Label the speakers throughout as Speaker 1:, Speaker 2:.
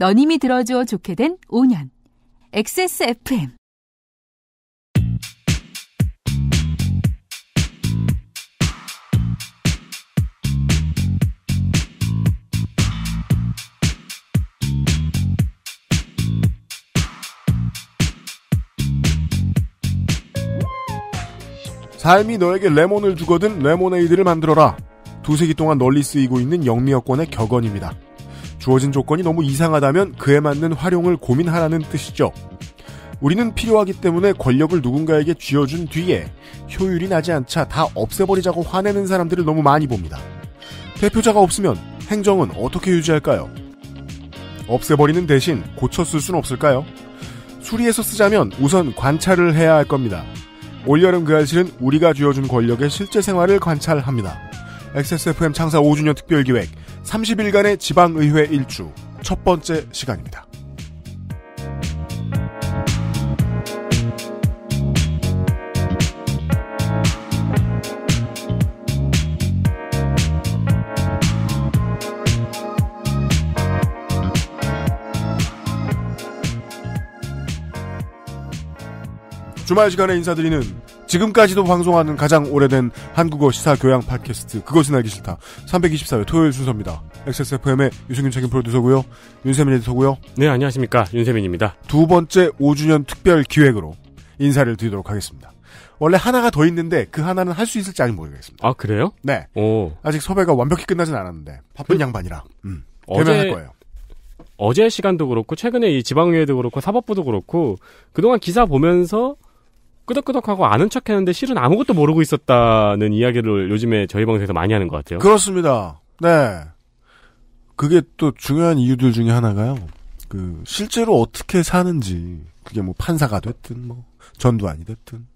Speaker 1: 너님이 들어줘 좋게 된 5년. XSFM.
Speaker 2: 삶이 너에게 레몬을 주거든 레모네이드를 만들어라. 두세기 동안 널리 쓰이고 있는 영미여권의 격언입니다. 주어진 조건이 너무 이상하다면 그에 맞는 활용을 고민하라는 뜻이죠. 우리는 필요하기 때문에 권력을 누군가에게 쥐어준 뒤에 효율이 나지 않자 다 없애버리자고 화내는 사람들을 너무 많이 봅니다. 대표자가 없으면 행정은 어떻게 유지할까요? 없애버리는 대신 고쳐 쓸 순 없을까요? 수리해서 쓰자면 우선 관찰을 해야 할 겁니다. 올여름 그 알실은 우리가 쥐어준 권력의 실제 생활을 관찰합니다. XSFM 창사 5주년 특별기획 30일간의 지방의회 일주 첫 번째 시간입니다. 주말 시간에 인사드리는 지금까지도 방송하는 가장 오래된 한국어 시사 교양 팟캐스트 그것은 알기 싫다 324회 토요일 순서입니다. XSFM의 유승균 책임 프로듀서고요. 윤세민 에디터고요.
Speaker 3: 네, 안녕하십니까. 윤세민입니다.
Speaker 2: 두 번째 5주년 특별 기획으로 인사를 드리도록 하겠습니다. 원래 하나가 더 있는데 그 하나는 할
Speaker 3: 수 있을지 아직 모르겠습니다. 아, 그래요? 네. 오. 아직 섭외가 완벽히 끝나진 않았는데 바쁜 그... 양반이라. 음. 어제 할 거예요. 어제 시간도 그렇고 최근에 이 지방의회도 그렇고 사법부도 그렇고 그동안 기사 보면서 끄덕끄덕하고 아는 척 했는데 실은 아무것도 모르고 있었다는 이야기를 요즘에 저희 방송에서 많이 하는 것 같아요.
Speaker 2: 그렇습니다. 네. 그게 또 중요한 이유들 중에 하나가요. 그, 실제로 어떻게 사는지, 그게 뭐 판사가 됐든 뭐, 전두환이 됐든,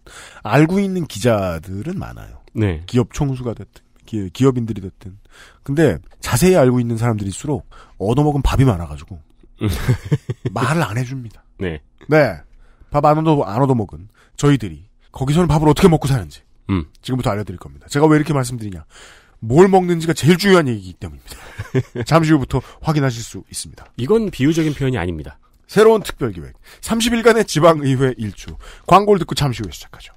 Speaker 2: 알고 있는 기자들은 많아요. 네. 기업 총수가 됐든, 기, 기업인들이 됐든. 근데 자세히 알고 있는 사람들일수록 얻어먹은 밥이 많아가지고, 말을 안 해줍니다. 네. 네. 밥 안 얻어, 안 얻어먹은. 저희들이 거기서는 밥을 어떻게 먹고 사는지 음. 지금부터 알려드릴 겁니다. 제가 왜 이렇게 말씀드리냐? 뭘 먹는지가 제일 중요한 얘기이기 때문입니다. 잠시 후부터 확인하실 수 있습니다. 이건 비유적인 표현이 아닙니다. 새로운 특별기획 30일간의 지방의회 일주 광고를 듣고 잠시 후에 시작하죠.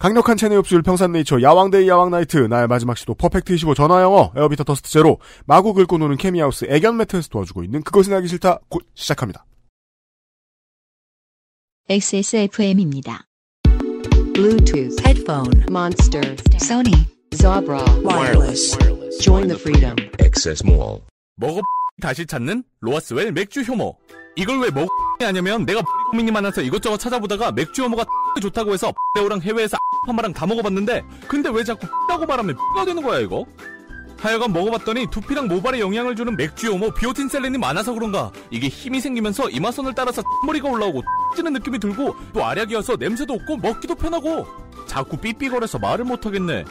Speaker 2: 강력한 체내 흡수율 평산네이처 야왕데이 야왕나이트 나의 마지막 시도 퍼펙트 25 전화영어 에어비터 더스트 제로 마구 긁고 노는 케미하우스 애견 매트에서 도와주고 있는 그것은 하기 싫다 곧 시작합니다.
Speaker 1: XSFM입니다. Bluetooth, headphone, monster, Sony, Zabra,
Speaker 4: wireless. Join the freedom. XS Mall. 먹어 다시 찾는 로아스웰 맥주 효모. 이걸 왜 먹어 하냐면 내가 고민이 많아서 이것저것 찾아보다가 맥주 효모가 좋다고 해서 레오랑 해외에서 파마랑 다 먹어봤는데 근데 왜 자꾸 라고 말하면 가 되는 거야 이거? 하여간 먹어봤더니 두피랑 모발에 영향을 주는 맥주에 오모 비오틴 셀린이 많아서 그런가 이게 힘이 생기면서 이마선을 따라서 머리가 올라오고 찌는 느낌이 들고 또 알약이어서 냄새도 없고 먹기도 편하고 자꾸 삐삐거려서 말을 못하겠네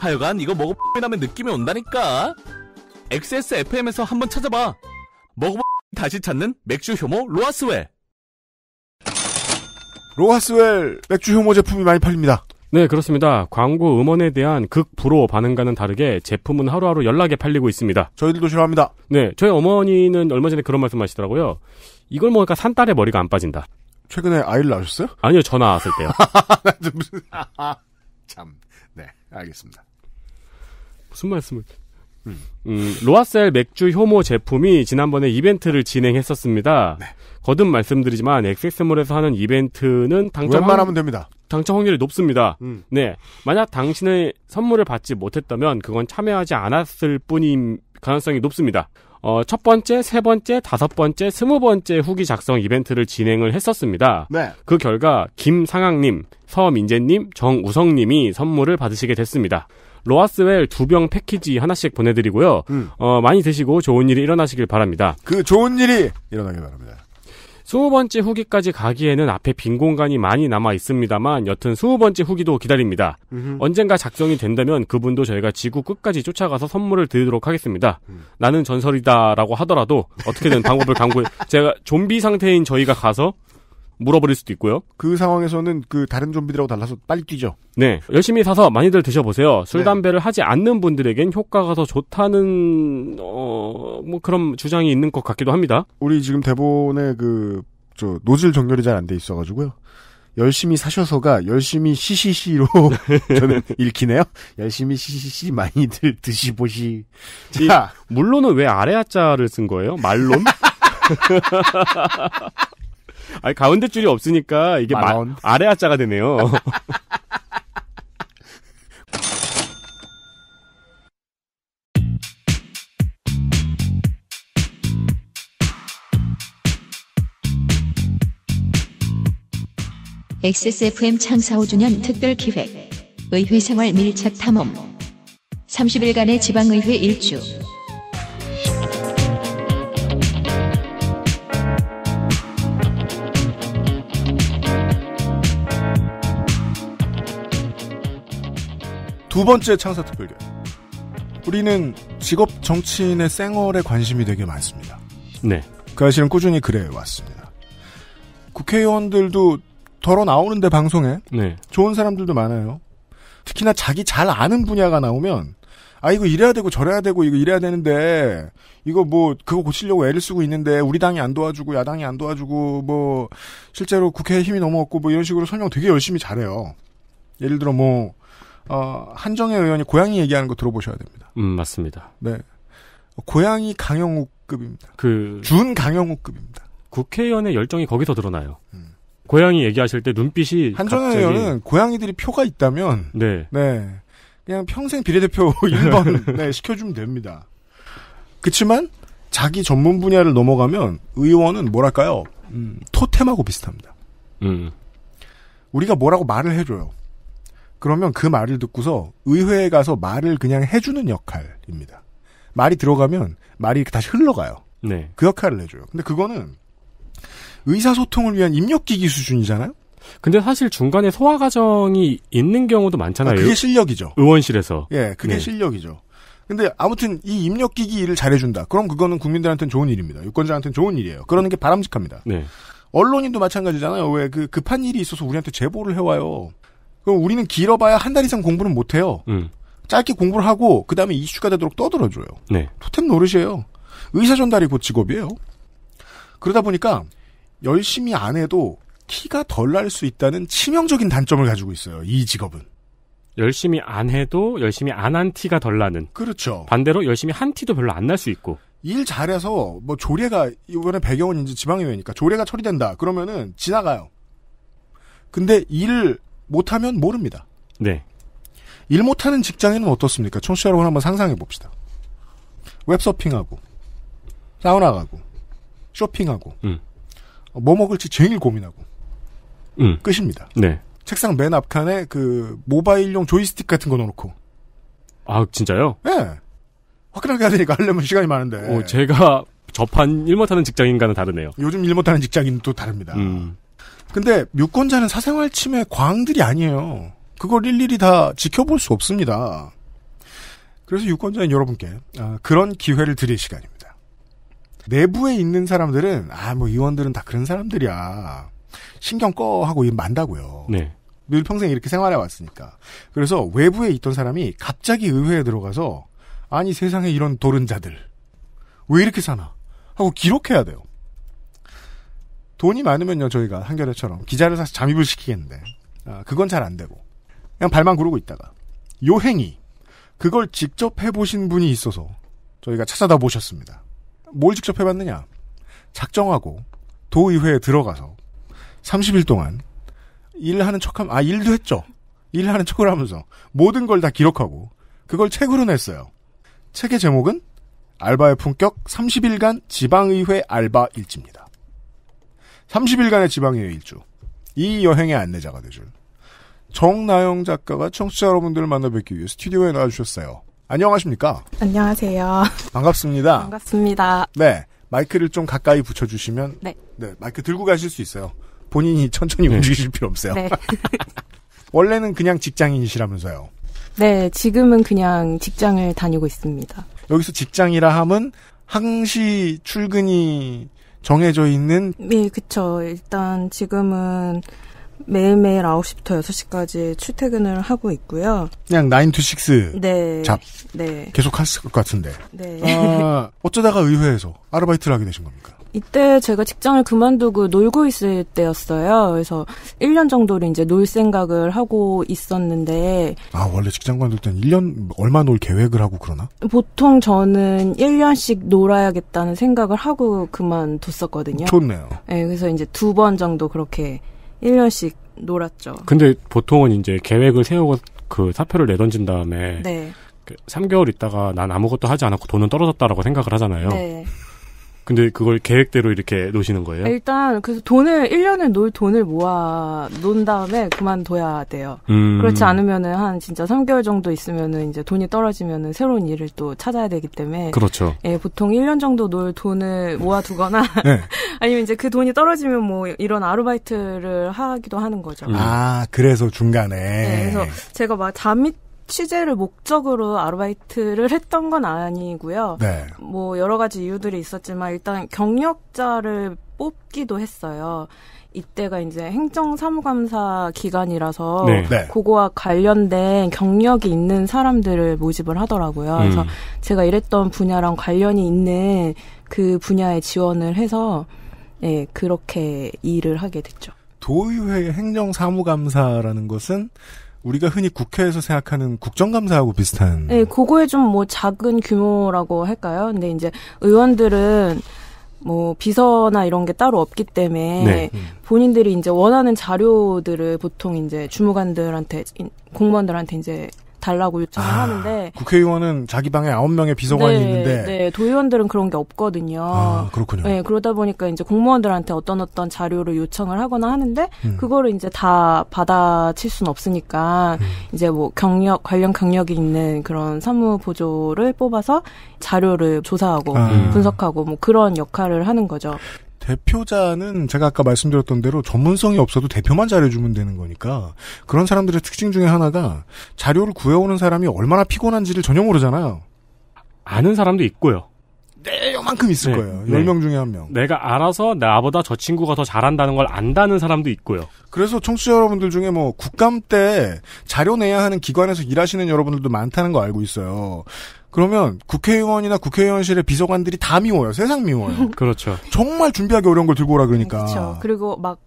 Speaker 4: 하여간 이거 먹어 보면 느낌이 온다니까 XSFM에서 한번 찾아봐 먹어 다시 찾는 맥주 효모 로하스웰
Speaker 3: 로하스웰 맥주 효모 제품이 많이 팔립니다. 네, 그렇습니다. 광고 음원에 대한 극불호 반응과는 다르게 제품은 하루하루 연락에 팔리고 있습니다. 저희들도 싫어합니다. 네, 저희 어머니는 얼마 전에 그런 말씀 하시더라고요. 이걸 먹으니까 산딸의 머리가 안 빠진다.
Speaker 2: 최근에 아이를 낳으셨어요?
Speaker 3: 아니요, 전화 왔을 때요.
Speaker 2: 아, 참, 네, 알겠습니다.
Speaker 3: 무슨 말씀을. 음, 로아셀 맥주 효모 제품이 지난번에 이벤트를 진행했었습니다. 네. 거듭 말씀드리지만 엑세스몰에서 하는 이벤트는 당첨 웬만하면 됩니다. 당첨 확률이 높습니다. 음. 네, 만약 당신의 선물을 받지 못했다면 그건 참여하지 않았을 뿐인 가능성이 높습니다. 어, 첫 번째, 세 번째, 다섯 번째, 스무 번째 후기 작성 이벤트를 진행을 했었습니다. 네. 그 결과 김상학님, 서민재님, 정우성님이 선물을 받으시게 됐습니다. 로아스웰 두 병 패키지 하나씩 보내드리고요. 음. 어, 많이 드시고 좋은 일이 일어나시길 바랍니다. 그 좋은 일이 일어나길 바랍니다. 20번째 후기까지 가기에는 앞에 빈 공간이 많이 남아 있습니다만 여튼 20번째 후기도 기다립니다. 음흠. 언젠가 작정이 된다면 그분도 저희가 지구 끝까지 쫓아가서 선물을 드리도록 하겠습니다. 음. 나는 전설이다라고 하더라도 어떻게든 방법을 강구해 제가 좀비 상태인 저희가 가서 물어버릴 수도 있고요. 그 상황에서는 그 다른 좀비들하고 달라서 빨리 뛰죠. 네. 열심히 사서 많이들 드셔보세요. 술, 네. 담배를 하지 않는 분들에겐 효과가 더 좋다는, 어, 뭐 그런 주장이 있는 것 같기도 합니다.
Speaker 2: 우리 지금 대본에 그, 저, 노즐 정렬이 잘 안 돼 있어가지고요. 열심히 사셔서가 열심히 시시시로 저는
Speaker 3: 읽히네요. 열심히 시시시 많이들 드시보시. 자, 물론은 왜 아래 아자를 쓴 거예요? 말론? 아니 가운데 줄이 없으니까 이게 마, 아래 아자가 되네요.
Speaker 1: XSFM 창사 5주년 특별 기획 의회생활 밀착 탐험 30일간의 지방의회 일주
Speaker 2: 두 번째 창사특별대. 우리는 직업 정치인의 생얼에 관심이 되게 많습니다. 네. 그 사실은 꾸준히 그래 왔습니다. 국회의원들도 덜어 나오는데 방송에 네. 좋은 사람들도 많아요. 특히나 자기 잘 아는 분야가 나오면 아 이거 이래야 되고 저래야 되고 이거 이래야 되는데 이거 뭐 그거 고치려고 애를 쓰고 있는데 우리 당이 안 도와주고 야당이 안 도와주고 뭐 실제로 국회에 힘이 너무 없고 뭐 이런 식으로 설명 되게 열심히 잘해요. 예를 들어 뭐
Speaker 3: 어, 한정혜
Speaker 2: 의원이 고양이 얘기하는 거 들어보셔야 됩니다.
Speaker 3: 음, 맞습니다.
Speaker 2: 네. 고양이
Speaker 3: 강영욱급입니다. 그. 준 강영욱급입니다. 국회의원의 열정이 거기서 드러나요. 음. 고양이 얘기하실 때 눈빛이. 한정혜 갑자기... 의원은 고양이들이 표가 있다면. 네.
Speaker 2: 네. 그냥 평생 비례대표 1번 네, 시켜주면 됩니다. 그치만 자기 전문 분야를 넘어가면 의원은 뭐랄까요? 음, 토템하고 비슷합니다. 음. 우리가 뭐라고 말을 해줘요. 그러면 그 말을 듣고서 의회에 가서 말을 그냥 해주는 역할입니다. 말이 들어가면 말이 이렇게 다시 흘러가요. 네. 그 역할을 해줘요. 근데 그거는 의사소통을 위한 입력기기 수준이잖아요? 근데 사실 중간에 소화 과정이 있는 경우도 많잖아요. 아, 그게
Speaker 3: 실력이죠. 의원실에서. 예, 그게 네.
Speaker 2: 실력이죠. 근데 아무튼 이 입력기기 일을 잘해준다. 그럼 그거는 국민들한테는 좋은 일입니다. 유권자한테는 좋은 일이에요. 그러는 게 바람직합니다. 네. 언론인도 마찬가지잖아요. 왜 그 급한 일이 있어서 우리한테 제보를 해와요. 그럼 우리는 길어봐야 한 달 이상 공부는 못해요. 음. 짧게 공부를 하고 그 다음에 이슈가 되도록 떠들어줘요. 네. 토템 노릇이에요. 의사 전달이 곧 직업이에요. 그러다 보니까 열심히 안 해도
Speaker 3: 티가 덜 날 수 있다는 치명적인 단점을 가지고 있어요. 이 직업은. 열심히 안 해도 열심히 안 한 티가 덜 나는. 그렇죠. 반대로 열심히 한 티도 별로 안 날 수 있고.
Speaker 2: 일 잘해서 뭐 조례가 이번에 배경은 이제 지방의회니까 조례가 처리된다. 그러면은 지나가요. 근데 일 못하면 모릅니다. 네. 일 못하는 직장인은 어떻습니까? 청취자 여러분 한번 상상해 봅시다. 웹서핑하고 사우나 가고 쇼핑하고 음. 어, 뭐 먹을지 제일 고민하고 음. 끝입니다. 네. 책상 맨 앞칸에 그 모바일용 조이스틱 같은 거 넣어놓고
Speaker 3: 아 진짜요? 예. 네.
Speaker 2: 화끈하게 하니까 하려면 시간이 많은데.
Speaker 3: 어, 제가 접한 일 못하는 직장인과는 다르네요.
Speaker 2: 요즘 일 못하는 직장인도 다릅니다. 음. 근데 유권자는 사생활 침해 광들이 아니에요. 그걸 일일이 다 지켜볼 수 없습니다. 그래서 유권자인 여러분께 아, 그런 기회를 드릴 시간입니다. 내부에 있는 사람들은 아 뭐 의원들은 다 그런 사람들이야 신경 꺼 하고 만다고요. 네. 늘 평생 이렇게 생활해 왔으니까. 그래서 외부에 있던 사람이 갑자기 의회에 들어가서 아니 세상에 이런 도른자들 왜 이렇게 사나 하고 기록해야 돼요. 돈이 많으면요 저희가 한겨레처럼 기자를 사서 잠입을 시키겠는데 아, 그건 잘 안 되고 그냥 발만 구르고 있다가 요 행위 그걸 직접 해보신 분이 있어서 저희가 찾아다 보셨습니다. 뭘 직접 해봤느냐? 작정하고 도의회에 들어가서 30일 동안 일하는 척함 아 일도 했죠. 일하는 척을 하면서 모든 걸 다 기록하고 그걸 책으로 냈어요. 책의 제목은 알바의 품격 30일간 지방의회 알바 일지입니다. 30일간의 지방여행 일주. 이 여행의 안내자가 되줄. 정나영 작가가 청취자 여러분들을 만나 뵙기 위해 스튜디오에 나와주셨어요. 안녕하십니까?
Speaker 5: 안녕하세요.
Speaker 2: 반갑습니다.
Speaker 5: 반갑습니다.
Speaker 2: 네. 마이크를 좀 가까이 붙여주시면. 네. 네. 마이크 들고 가실 수 있어요. 본인이 천천히 네. 움직이실 필요 없어요. 네. 원래는 그냥 직장인이시라면서요.
Speaker 5: 네. 지금은 그냥 직장을 다니고 있습니다.
Speaker 2: 여기서 직장이라 함은
Speaker 5: 항시 출근이 정해져 있는 네, 그쵸. 일단 지금은 매일매일 9시부터 6시까지 출퇴근을 하고 있고요.
Speaker 2: 그냥 9 to 6. 네. 잡. 네. 계속 하것 같은데.
Speaker 5: 네. 아, 어쩌다가
Speaker 2: 의회에서 아르바이트를 하게 되신 겁니까?
Speaker 5: 이때 제가 직장을 그만두고 놀고 있을 때였어요. 그래서 1년 정도를 이제 놀 생각을 하고 있었는데.
Speaker 2: 아, 원래 직장 관둘 땐 1년 얼마 놀 계획을 하고 그러나?
Speaker 5: 보통 저는 1년씩 놀아야겠다는 생각을 하고 그만뒀었거든요. 좋네요. 네, 그래서 이제 두 번 정도 그렇게 1년씩 놀았죠.
Speaker 3: 근데 보통은 이제 계획을 세우고 그 사표를 내던진 다음에. 네. 3개월 그 있다가 난 아무것도 하지 않았고 돈은 떨어졌다라고 생각을 하잖아요. 네. 근데 그걸 계획대로 이렇게 놓으시는 거예요?
Speaker 5: 일단 그래서 돈을 1년을 놓을 돈을 모아 놓은 다음에 그만둬야 돼요. 음. 그렇지 않으면은 한 진짜 3개월 정도 있으면은 이제 돈이 떨어지면은 새로운 일을 또 찾아야 되기 때문에 그렇죠. 예, 보통 1년 정도 놀 돈을 모아 두거나 네. 아니면 이제 그 돈이 떨어지면 뭐 이런 아르바이트를 하기도 하는 거죠. 음. 아,
Speaker 2: 그래서 중간에 네, 그래서
Speaker 5: 제가 막 잠이 취재를 목적으로 아르바이트를 했던 건 아니고요. 네. 뭐 여러 가지 이유들이 있었지만 일단 경력자를 뽑기도 했어요. 이때가 이제 행정사무감사 기간이라서 네. 네. 그거와 관련된 경력이 있는 사람들을 모집을 하더라고요. 음. 그래서 제가 일했던 분야랑 관련이 있는 그 분야에 지원을 해서 예, 그렇게 일을 하게 됐죠.
Speaker 2: 도의회 행정사무감사라는 것은 우리가 흔히 국회에서 생각하는 국정감사하고 비슷한.
Speaker 5: 네, 그거에 좀 뭐 작은 규모라고 할까요? 근데 이제 의원들은 뭐 비서나 이런 게 따로 없기 때문에 네. 본인들이 이제 원하는 자료들을 보통 이제 주무관들한테 공무원들한테 이제 달라고 요청을 아, 하는데
Speaker 2: 국회의원은 자기 방에 아홉 명의 비서관이 네, 있는데
Speaker 5: 네, 도의원들은 그런 게 없거든요. 아, 그렇군요. 네, 그러다 보니까 이제 공무원들한테 어떤 어떤 자료를 요청을 하거나 하는데 음. 그거를 이제 다 받아칠 수는 없으니까 음. 이제 뭐 경력 관련 경력이 있는 그런 사무 보조를 뽑아서 자료를 조사하고 아. 분석하고 뭐 그런 역할을 하는 거죠.
Speaker 2: 대표자는 제가 아까 말씀드렸던 대로 전문성이 없어도 대표만 잘해주면 되는 거니까 그런 사람들의 특징 중에 하나가 자료를 구해오는 사람이 얼마나 피곤한지를 전혀 모르잖아요. 아는 사람도 있고요. 네, 요만큼
Speaker 3: 있을 네, 거예요. 네. 10명 중에 한 명. 내가 알아서 나보다 저 친구가 더 잘한다는 걸 안다는 사람도 있고요.
Speaker 2: 그래서 청취자 여러분들 중에 뭐 국감 때 자료 내야 하는 기관에서 일하시는 여러분들도 많다는 거 알고 있어요. 그러면 국회의원이나 국회의원실의 비서관들이 다 미워요. 세상 미워요. 그렇죠. 정말 준비하기 어려운 걸 들고 오라 그러니까. 그렇죠.
Speaker 5: 그리고 막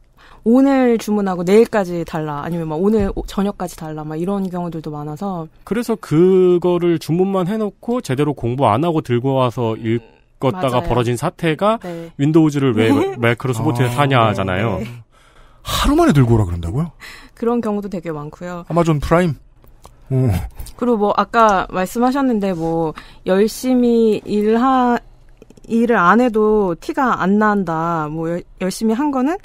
Speaker 5: 오늘 주문하고 내일까지 달라 아니면 막 오늘 저녁까지 달라 막 이런 경우들도 많아서
Speaker 3: 그래서 그거를 주문만 해놓고 제대로 공부 안 하고 들고 와서 읽었다가 맞아요. 벌어진 사태가 네. 윈도우즈를 왜 마이크로소프트에 아, 네. 사냐잖아요. 네.
Speaker 2: 하루 만에 들고 오라 그런다고요?
Speaker 5: 그런 경우도 되게 많고요.
Speaker 2: 아마존 프라임?
Speaker 5: 그리고 뭐 아까 말씀하셨는데 뭐 열심히 일하 일을 안 해도 티가 안 난다. 뭐 여, 열심히 한 거는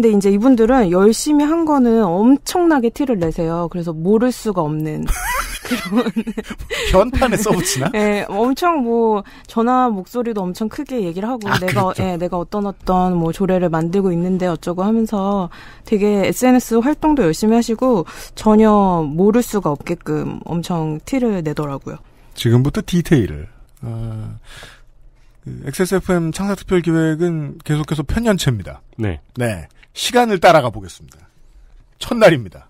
Speaker 5: 근데 이제 이분들은 열심히 한 거는 엄청나게 티를 내세요. 그래서 모를 수가 없는 그런 현판에 써붙이나? 네, 엄청 뭐 전화 목소리도 엄청 크게 얘기를 하고 아, 내가 그렇 예, 내가 어떤 어떤 뭐 조례를 만들고 있는데 어쩌고 하면서 되게 SNS 활동도 열심히 하시고 전혀 모를 수가 없게끔 엄청 티를 내더라고요.
Speaker 2: 지금부터 디테일을. 아, 그 XSFM 창사 특별 기획은 계속해서 편년체입니다 네. 네. 시간을 따라가 보겠습니다. 첫날입니다.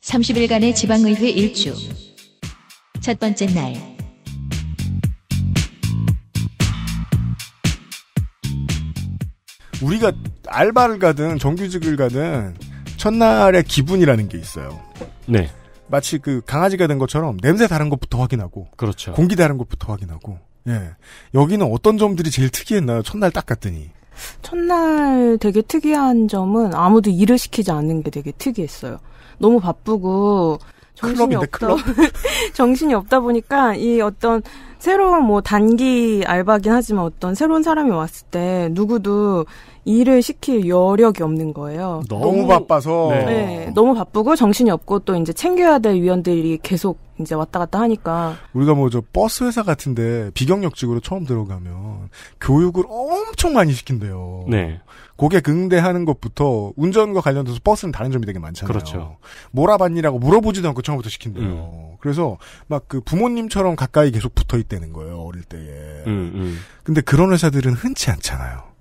Speaker 1: 30일간의 지방의회 일주. 첫 번째 날.
Speaker 2: 우리가 알바를 가든 정규직을 가든 첫날의 기분이라는 게 있어요. 네. 마치 그 강아지가 된 것처럼 냄새 다른 것부터 확인하고, 그렇죠. 공기 다른 것부터 확인하고, 예. 여기는 어떤 점들이 제일 특이했나요? 첫날 딱 갔더니.
Speaker 5: 첫날 되게 특이한 점은 아무도 일을 시키지 않는 게 되게 특이했어요. 너무 바쁘고 정신이 클럽인데, 없다 클럽? 정신이 없다 보니까 이 어떤 새로운 뭐 단기 알바긴 하지만 어떤 새로운 사람이 왔을 때 누구도 일을 시킬 여력이 없는 거예요. 너무, 너무 네. 바빠서. 네. 네. 너무 바쁘고 정신이 없고 또 이제 챙겨야 될 위원들이 계속 이제 왔다 갔다 하니까.
Speaker 2: 우리가 뭐 저 버스 회사 같은데 비경력직으로 처음 들어가면 교육을 엄청 많이 시킨대요. 네. 고게 응대하는 것부터 운전과 관련돼서 버스는 다른 점이 되게 많잖아요. 그렇죠. 몰아봤니라고 물어보지도 않고 처음부터 시킨대요. 음. 그래서 막 그 부모님처럼 가까이 계속 붙어 있다는 거예요 어릴 때에. 음, 음. 근데 그런 회사들은 흔치 않잖아요.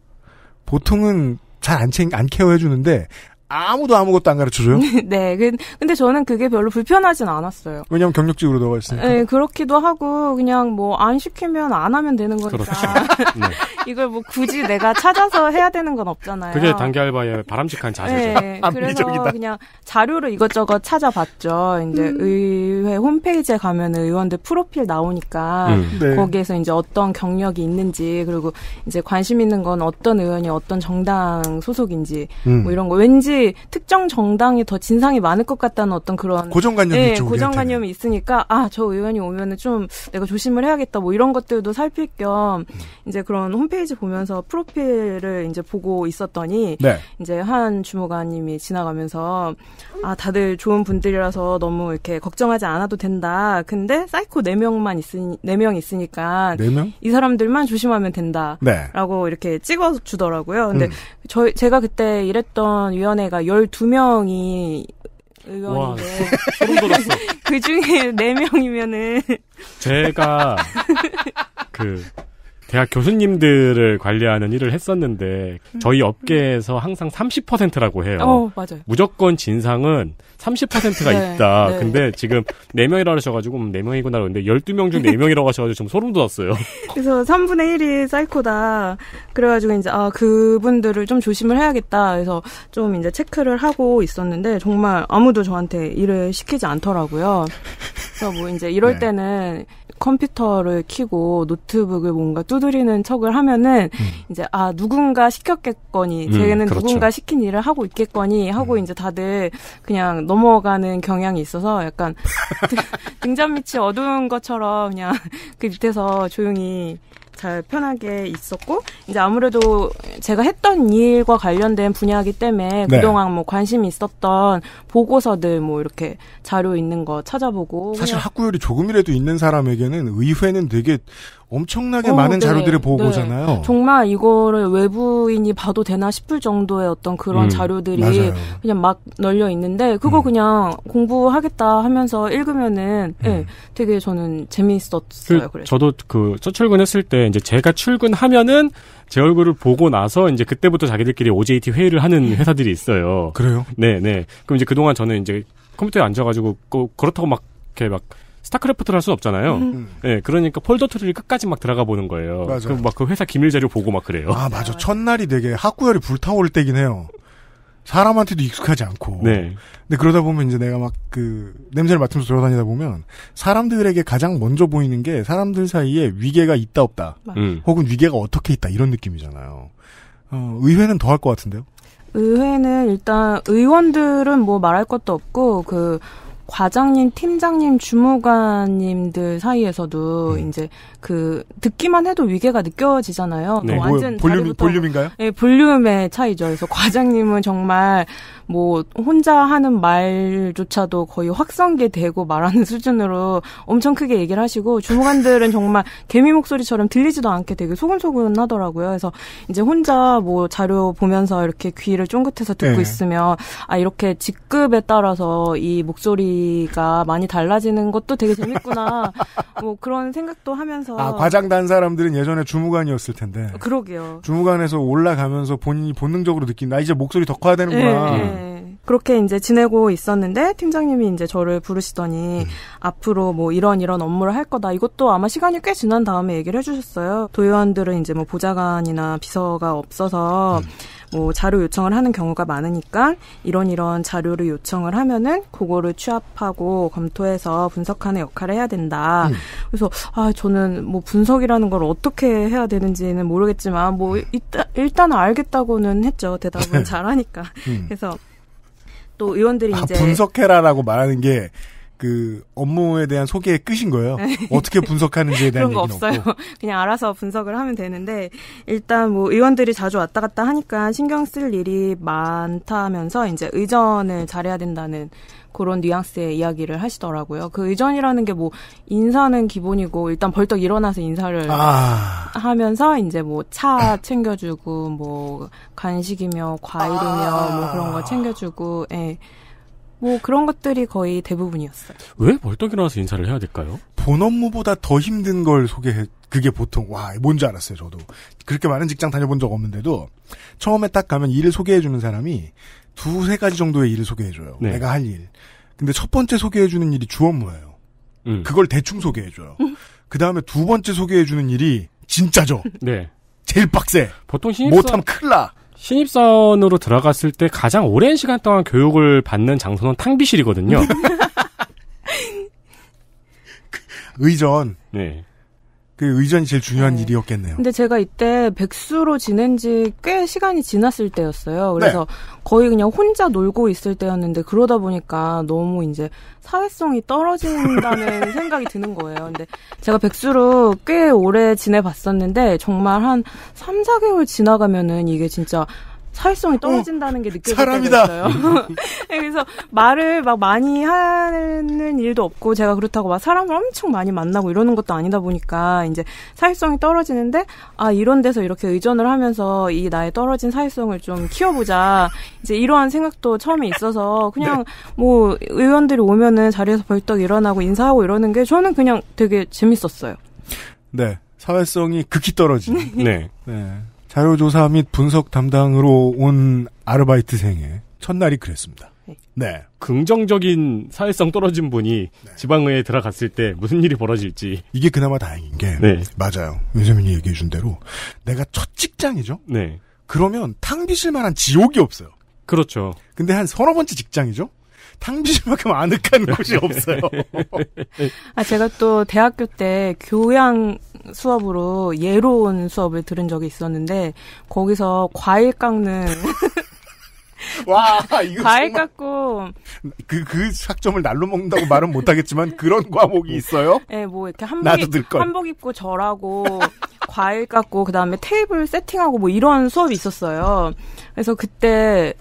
Speaker 2: 보통은 잘 안 챙, 안 케어해주는데, 아무도 아무것도 안 가르쳐줘요?
Speaker 5: 네. 근데 저는 그게 별로 불편하진 않았어요.
Speaker 2: 왜냐면 경력직으로 들어가 있으니까. 네,
Speaker 5: 그렇기도 하고, 그냥 뭐, 안 시키면 안 하면 되는 거니까. 그렇죠. 네. 이걸 뭐, 굳이 내가 찾아서 해야 되는 건 없잖아요. 그게 단기
Speaker 3: 알바의 바람직한 자세죠. 네, 그래서
Speaker 5: 그냥 자료를 이것저것 찾아봤죠. 이제 음. 의회 홈페이지에 가면 의원들 프로필 나오니까, 음. 네. 거기에서 이제 어떤 경력이 있는지, 그리고 이제 관심 있는 건 어떤 의원이 어떤 정당 소속인지, 뭐 음. 뭐 이런 거. 왠지 특정 정당이 더 진상이 많을 것 같다는 어떤 그런 고정관념이 네, 있죠, 고정관념이 있으니까 아 저 의원이 오면은 좀 내가 조심을 해야겠다 뭐 이런 것들도 살필 겸 음. 이제 그런 홈페이지 보면서 프로필을 이제 보고 있었더니 네. 이제 한 주무관님이 지나가면서 아 다들 좋은 분들이라서 너무 이렇게 걱정하지 않아도 된다. 근데 사이코 4 명만 있으니 네명 있으니까 4명? 이 사람들만 조심하면 된다. 네. 라고 이렇게 찍어 주더라고요. 근데 음. 저 제가 그때 일했던 위원회 위원회가 12명이 의원인데 네 그 중에 4명이면은
Speaker 3: 제가 그 대학 교수님들을 관리하는 일을 했었는데 음. 저희 업계에서 항상 30%라고 해요. 어, 맞아요. 무조건 진상은 30%가 네, 있다. 네. 근데 지금 4명이라고 음, 하셔가지고 4명이구나 그러는데 12명 중 4명이라고 하셔가지고 지금 소름 돋았어요.
Speaker 5: 그래서 3분의 1이 사이코다. 그래가지고 이제 아 그분들을 좀 조심을 해야겠다. 그래서 좀 이제 체크를 하고 있었는데 정말 아무도 저한테 일을 시키지 않더라고요. 그래서 뭐 이제 이럴 네. 때는 컴퓨터를 키고 노트북을 뭔가 두드리는 척을 하면은 음. 이제 아 누군가 시켰겠거니 음, 쟤는 그렇죠. 누군가 시킨 일을 하고 있겠거니 하고 음. 이제 다들 그냥 넘어가는 경향이 있어서 약간 등잔 밑이 어두운 것처럼 그냥 그 밑에서 조용히 잘 편하게 있었고 이제 아무래도 제가 했던 일과 관련된 분야이기 때문에 네. 그동안 뭐 관심이 있었던 보고서들 뭐 이렇게 자료 있는 거 찾아보고 사실
Speaker 2: 학구열이 조금이라도 있는 사람에게는 의회는 되게 엄청나게 어, 많은 네, 자료들을 보고 네. 오잖아요.
Speaker 5: 정말 이거를 외부인이 봐도 되나 싶을 정도의 어떤 그런 음, 자료들이 맞아요. 그냥 막 널려 있는데 그거 음. 그냥 공부하겠다 하면서 읽으면은 음. 네, 되게 저는 재미있었어요.
Speaker 3: 그, 그래서. 저도 그 첫 출근했을 때 이제 제가 출근하면은 제 얼굴을 보고 나서 이제 그때부터 자기들끼리 OJT 회의를 하는 예. 회사들이 있어요. 그래요? 네, 네. 그럼 이제 그동안 저는 이제 컴퓨터에 앉아가지고 그, 그렇다고 막 이렇게 막 스타크래프트를 할수는 없잖아요. 음. 네, 그러니까 폴더 트리를 끝까지 막 들어가 보는 거예요. 맞아, 그럼 막그 회사 기밀 자료 보고 막 그래요. 아 맞아. 첫날이
Speaker 2: 되게 학구열이 불타오 때긴 해요. 사람한테도 익숙하지 않고. 네. 근데 그러다 보면 이제 내가 막 그 냄새를 맡으면서 돌아다니다 보면 사람들에게 가장 먼저 보이는 게 사람들 사이에 위계가 있다 없다. 음. 혹은 위계가 어떻게 있다 이런 느낌이잖아요. 어, 의회는 더 할 것 같은데요?
Speaker 5: 의회는 일단 의원들은 뭐 말할 것도 없고 그 과장님, 팀장님, 주무관님들 사이에서도 음. 이제 그 듣기만 해도 위계가 느껴지잖아요. 네. 완전 뭐, 볼륨 볼륨인가요? 네, 볼륨의 차이죠. 그래서 과장님은 정말 뭐 혼자 하는 말조차도 거의 확성기되고 말하는 수준으로 엄청 크게 얘기를 하시고 주무관들은 정말 개미 목소리처럼 들리지도 않게 되게 소근소근 하더라고요. 그래서 이제 혼자 뭐 자료 보면서 이렇게 귀를 쫑긋해서 듣고 네. 있으면 아 이렇게 직급에 따라서 이 목소리가 많이 달라지는 것도 되게 재밌구나. 뭐 그런 생각도 하면서 아 과장
Speaker 2: 단 사람들은 예전에 주무관이었을 텐데. 그러게요. 주무관에서 올라가면서 본인이 본능적으로 느낀다. 이제 목소리 더 커야 되는구나. 네, 네.
Speaker 5: 그렇게 이제 지내고 있었는데 팀장님이 이제 저를 부르시더니 음. 앞으로 뭐 이런 이런 업무를 할 거다. 이것도 아마 시간이 꽤 지난 다음에 얘기를 해주셨어요. 도요원들은 이제 뭐 보좌관이나 비서가 없어서 음. 뭐 자료 요청을 하는 경우가 많으니까 이런 이런 자료를 요청을 하면은 그거를 취합하고 검토해서 분석하는 역할을 해야 된다. 음. 그래서 아 저는 뭐 분석이라는 걸 어떻게 해야 되는지는 모르겠지만 뭐 일단 음. 일단 알겠다고는 했죠. 대답은 잘하니까. 음. 그래서 또 의원들이 아, 이제
Speaker 2: 분석해라라고 말하는 게 그 업무에 대한 소개의 끝인 거예요. 어떻게 분석하는지에
Speaker 5: 대한 그런 거 없어요. 없고. 그냥 알아서 분석을 하면 되는데 일단 뭐 의원들이 자주 왔다 갔다 하니까 신경 쓸 일이 많다면서 이제 의전을 잘해야 된다는 그런 뉘앙스의 이야기를 하시더라고요. 그 의전이라는 게 뭐 인사는 기본이고 일단 벌떡 일어나서 인사를 아. 하면서 이제 뭐 차 챙겨주고 뭐 간식이며 과일이며 아. 뭐 그런 거 챙겨주고 예. 뭐 그런 것들이 거의 대부분이었어요.
Speaker 3: 왜 벌떡 일어나서 인사를 해야 될까요? 본 업무보다 더 힘든
Speaker 2: 걸 소개해 그게 보통 와 뭔지 알았어요 저도 그렇게 많은 직장 다녀본 적 없는데도 처음에 딱 가면 일을 소개해주는 사람이 두세 가지 정도의 일을 소개해줘요. 네. 내가 할 일. 근데 첫 번째 소개해주는 일이 주 업무예요. 음. 그걸 대충 소개해줘요. 그 다음에 두 번째 소개해주는 일이 진짜죠. 네. 제일 빡세. 보통 신입사 못하면 큰일
Speaker 3: 나. 신입사원으로 들어갔을 때 가장 오랜 시간 동안 교육을 받는 장소는 탕비실이거든요. 그 의전. 네.
Speaker 2: 그 의전이 제일 중요한 네. 일이었겠네요.
Speaker 5: 근데 제가 이때 백수로 지낸 지 꽤 시간이 지났을 때였어요. 그래서 네. 거의 그냥 혼자 놀고 있을 때였는데 그러다 보니까 너무 이제 사회성이 떨어진다는 생각이 드는 거예요. 근데 제가 백수로 꽤 오래 지내봤었는데 정말 한 3, 4개월 지나가면은 이게 진짜 사회성이 어, 떨어진다는 어, 게 느껴져요. 사람이다. 네, 그래서 말을 막 많이 하는 일도 없고 제가 그렇다고 막 사람을 엄청 많이 만나고 이러는 것도 아니다 보니까 이제 사회성이 떨어지는데 아 이런 데서 이렇게 의존을 하면서 이 나의 떨어진 사회성을 좀 키워보자 이제 이러한 생각도 처음에 있어서 그냥 네. 뭐 의원들이 오면은 자리에서 벌떡 일어나고 인사하고 이러는 게 저는 그냥 되게 재밌었어요.
Speaker 2: 네. 사회성이 극히 떨어진. 네. 네. 자료조사 및 분석 담당으로 온 아르바이트생의 첫날이 그랬습니다.
Speaker 3: 네. 네. 긍정적인 사회성 떨어진 분이 네. 지방의회에 들어갔을 때 무슨 일이 벌어질지.
Speaker 2: 이게 그나마 다행인 게. 네. 맞아요. 윤세민이 얘기해준 대로. 내가 첫 직장이죠? 네. 그러면 탕비실 만한 지옥이 없어요. 그렇죠. 근데 한 서너 번째 직장이죠?
Speaker 5: 탕비실만큼 뭐 아늑한 곳이 없어요. 아 제가 또 대학교 때 교양 수업으로 예로운 수업을 들은 적이 있었는데 거기서 과일 깎는 와, 이거 과일 정말... 깎고 그,
Speaker 2: 그 학점을 날로 먹는다고 말은 못하겠지만 그런 과목이 있어요?
Speaker 5: 네, 뭐 이렇게 한복, 입, 한복 입고 절하고 과일 깎고 그 다음에 테이블 세팅하고 뭐 이런 수업이 있었어요. 그래서 그때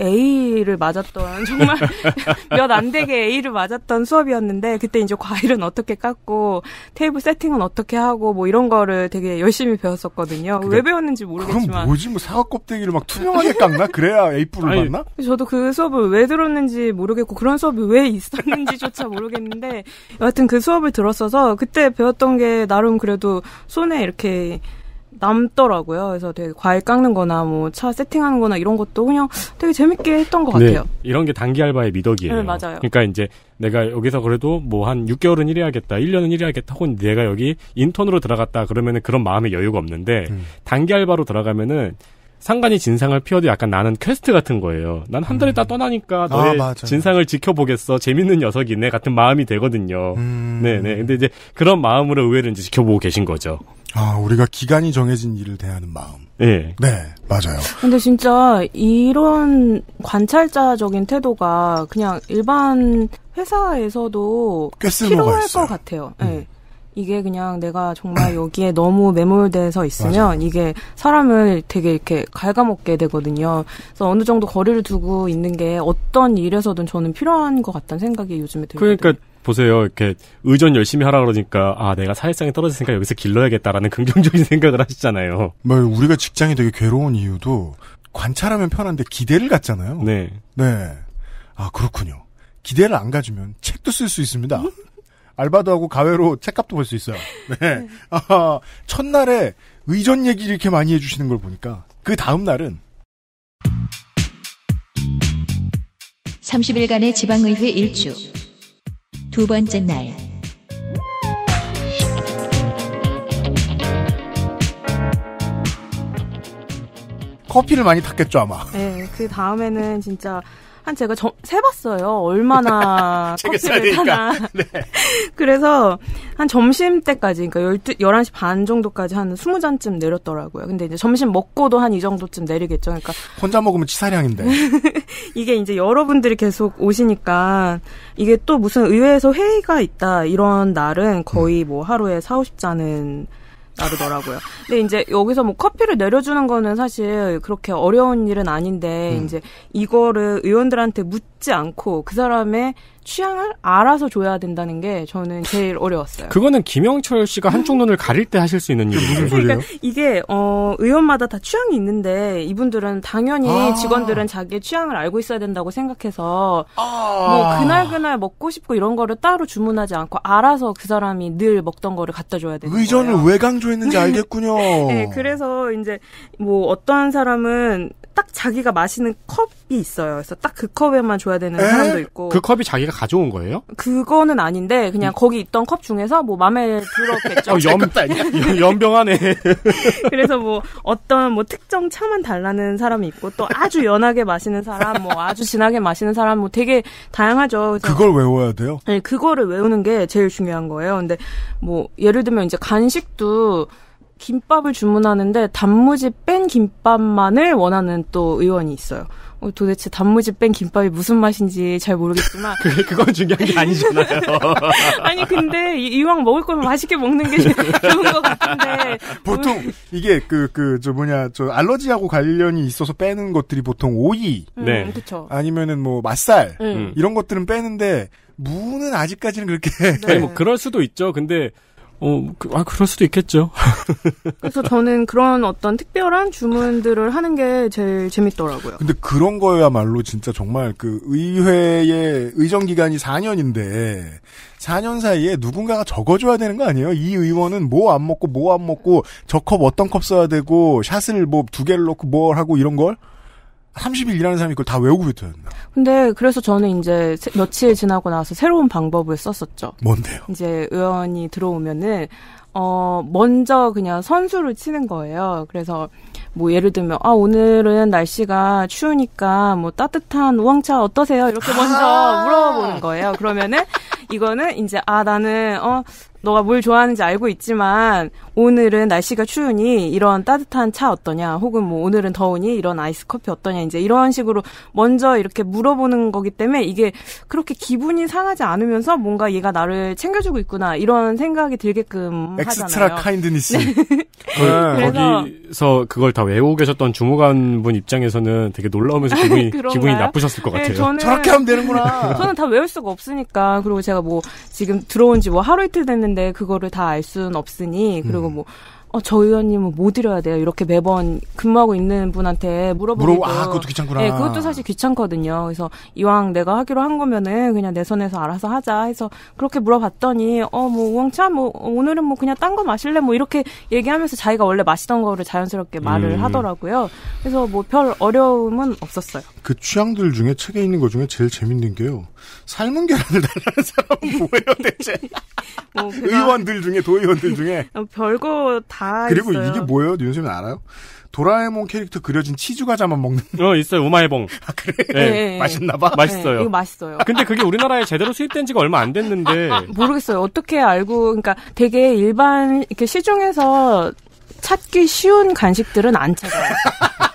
Speaker 5: A를 맞았던 정말 몇 안 되게 A를 맞았던 수업이었는데 그때 이제 과일은 어떻게 깎고 테이블 세팅은 어떻게 하고 뭐 이런 거를 되게 열심히 배웠었거든요. 왜 배웠는지 모르겠지만 그건 뭐지 뭐 사과 껍데기를 막 투명하게 깎나
Speaker 2: 그래야 A 뿔을 맞나?
Speaker 5: 저도 그 수업을 왜 들었는지 모르겠고 그런 수업이 왜 있었는지조차 모르겠는데 여하튼 그 수업을 들었어서 그때 배웠던 게 나름 그래도 손에 이렇게 남더라고요. 그래서 되게 과일 깎는 거나 뭐 차 세팅하는 거나 이런 것도 그냥 되게 재밌게 했던 것 네. 같아요. 네,
Speaker 3: 이런 게 단기 알바의 미덕이에요. 네, 맞아요. 그러니까 이제 내가 여기서 그래도 뭐 한 6개월은 일해야겠다, 1년은 일해야겠다 혹은 내가 여기 인턴으로 들어갔다 그러면은 그런 마음의 여유가 없는데 음. 단기 알바로 들어가면은 상관이 진상을 피워도 약간 나는 퀘스트 같은 거예요. 난 한 달에 음. 다 떠나니까 아, 너의 아, 진상을 지켜보겠어. 재밌는 녀석이네 같은 마음이 되거든요. 음. 네네. 네. 근데 이제 그런 마음으로 의외로 이제 지켜보고 계신 거죠. 아, 우리가 기간이 정해진 일을 대하는 마음.
Speaker 2: 예. 네, 맞아요.
Speaker 5: 근데 진짜 이런 관찰자적인 태도가 그냥 일반 회사에서도 필요할 있어요. 것 같아요. 예. 음. 네. 이게 그냥 내가 정말 여기에 너무 매몰돼서 있으면 맞아 이게 사람을 되게 이렇게 갉아먹게 되거든요. 그래서 어느 정도 거리를 두고 있는 게 어떤 일에서든 저는 필요한 것 같다는 생각이 요즘에 들어요.
Speaker 3: 그러니까 보세요. 이렇게 의존 열심히 하라 그러니까 아 내가 사회성이 떨어졌으니까 여기서 길러야겠다라는 긍정적인 생각을 하시잖아요.
Speaker 2: 뭐 우리가 직장이 되게 괴로운 이유도 관찰하면 편한데 기대를 갖잖아요. 네. 네. 아 그렇군요. 기대를 안 가지면 책도 쓸 수 있습니다. 알바도 하고 가외로 책값도 벌 수 있어요. 네. 아, 첫날에 의전 얘기를 이렇게 많이 해주시는 걸 보니까 그 다음 날은
Speaker 1: 30일간의 지방의회 일주 두 번째 날.
Speaker 2: 커피를 많이 탔겠죠 아마.
Speaker 5: 네, 그 다음에는 진짜 한 제가 저, 세봤어요. 얼마나 커피를 타나. 네. 그래서 한 점심 때까지, 그러니까 12, 11시 반 정도까지 한 20잔쯤 내렸더라고요. 근데 이제 점심 먹고도 한 이 정도쯤 내리겠죠. 그러니까 혼자 먹으면 치사량인데. 이게 이제 여러분들이 계속 오시니까 이게 또 무슨 의회에서 회의가 있다 이런 날은 거의 음. 뭐 하루에 4, 50잔은 나르더라고요. 근데 이제 여기서 뭐 커피를 내려주는 거는 사실 그렇게 어려운 일은 아닌데 음. 이제 이거를 의원들한테 묻 찾지 않고 그 사람의 취향을 알아서 줘야 된다는 게 저는 제일 어려웠어요.
Speaker 3: 그거는 김영철 씨가 한쪽 눈을 가릴 때 하실 수 있는 일이에요. 그러니까
Speaker 5: 이게 어, 의원마다 다 취향이 있는데 이분들은 당연히 아~ 직원들은 자기의 취향을 알고 있어야 된다고 생각해서 아~ 뭐 그날 그날 먹고 싶고 이런 거를 따로 주문하지 않고 알아서 그 사람이 늘 먹던 거를 갖다 줘야 되는 의전을 거예요. 왜 강조했는지 알겠군요. 네, 그래서 이제 뭐 어떤 사람은 딱 자기가 마시는 컵 컵이 있어요. 그래서 딱 그 컵에만 줘야 되는 에? 사람도 있고. 그
Speaker 3: 컵이 자기가 가져온 거예요?
Speaker 5: 그거는 아닌데 그냥 음. 거기 있던 컵 중에서 뭐 마음에 들었겠죠. 연,
Speaker 3: 연병하네. 어, 네.
Speaker 5: 그래서 뭐 어떤 뭐 특정 차만 달라는 사람이 있고 또 아주 연하게 마시는 사람, 뭐 아주 진하게 마시는 사람, 뭐 되게 다양하죠. 그걸
Speaker 2: 외워야 돼요?
Speaker 5: 네, 그거를 외우는 게 제일 중요한 거예요. 근데 뭐 예를 들면 이제 간식도 김밥을 주문하는데 단무지 뺀 김밥만을 원하는 또 의원이 있어요. 어, 도대체 단무지 뺀 김밥이 무슨 맛인지 잘 모르겠지만 그게 그건
Speaker 6: 중요한 게 아니잖아요.
Speaker 5: 아니 근데 이왕 먹을 거면 맛있게 먹는 게 좋은 것
Speaker 2: 같은데 보통 이게 그 그 저 뭐냐 저 알러지하고 관련이 있어서 빼는 것들이 보통 오이, 음, 네, 그죠 아니면은 뭐 맛살 음. 이런 것들은
Speaker 3: 빼는데 무는 아직까지는 그렇게 네. 아니 뭐 그럴 수도 있죠. 근데 어, 그, 아, 그럴 수도 있겠죠.
Speaker 5: 그래서 저는 그런 어떤 특별한 주문들을 하는 게 제일 재밌더라고요.
Speaker 2: 근데 그런 거야말로 진짜 정말 그 의회의 의정기간이 4년인데, 4년 사이에 누군가가 적어줘야 되는 거 아니에요? 이 의원은 뭐 안 먹고, 뭐 안 먹고, 저 컵 어떤 컵 써야 되고, 샷을 뭐 두 개를 넣고 뭘 하고 이런 걸? 30일 일하는 사람이 그걸 다 외우고 있어야 된다.
Speaker 5: 근데 그래서 저는 이제 며칠 지나고 나서 새로운 방법을 썼었죠. 뭔데요? 이제 의원이 들어오면은 어 먼저 그냥 선수를 치는 거예요. 그래서 뭐 예를 들면 아 오늘은 날씨가 추우니까 뭐 따뜻한 우황차 어떠세요? 이렇게 먼저 아! 물어보는 거예요. 그러면은 이거는 이제 아 나는 어 너가 뭘 좋아하는지 알고 있지만 오늘은 날씨가 추우니 이런 따뜻한 차 어떠냐 혹은 뭐 오늘은 더우니 이런 아이스 커피 어떠냐 이제 이런 식으로 먼저 이렇게 물어보는 거기 때문에 이게 그렇게 기분이 상하지 않으면서 뭔가 얘가 나를 챙겨주고 있구나 이런 생각이 들게끔 엑스트라 하잖아요. 엑스트라 카인드니스. 네.
Speaker 2: 그
Speaker 3: 네. 거기서 그걸 다 외우고 계셨던 주무관 분 입장에서는 되게 놀라우면서 기분이 기분이 나쁘셨을 것 네, 같아요. 네, 저는,
Speaker 5: 저렇게 하면 되는구나. 저는 다 외울 수가 없으니까 그리고 제가 뭐 지금 들어온 지뭐 하루 이틀 됐는데 있는데 그거를 다 알 수는 없으니 그리고 음. 뭐 어, 저 의원님은 뭐 드려야 돼요? 이렇게 매번 근무하고 있는 분한테 물어보기도. 물어, 아, 그것도 귀찮구나. 네, 그것도 사실 귀찮거든요. 그래서 이왕 내가 하기로 한 거면은 그냥 내 손에서 알아서 하자 해서 그렇게 물어봤더니 어, 뭐 우왕차 뭐 오늘은 뭐 그냥 딴 거 마실래? 뭐 이렇게 얘기하면서 자기가 원래 마시던 거를 자연스럽게 말을 음. 하더라고요. 그래서 뭐 별 어려움은 없었어요.
Speaker 2: 그 취향들 중에 책에 있는 것 중에 제일 재밌는 게요. 삶은 계란을
Speaker 5: 달라는 사람은 뭐예요, 대체? 뭐 의원들
Speaker 2: 중에 도의원들
Speaker 5: 중에 어, 별거 다다 그리고 있어요. 이게
Speaker 2: 뭐예요? 윤수님 알아요? 도라에몽 캐릭터 그려진
Speaker 3: 치즈 과자만 먹는. 어 있어요 우마에봉. 아 그래? 네. 예. 네. 예, 예, 맛있나봐. 맛있어요. 네, 이거 맛있어요. 근데 그게 우리나라에 제대로 수입된 지가 얼마 안 됐는데 아,
Speaker 5: 모르겠어요. 어떻게 알고 그러니까 되게 일반 이렇게 시중에서 찾기 쉬운 간식들은 안 찾아요.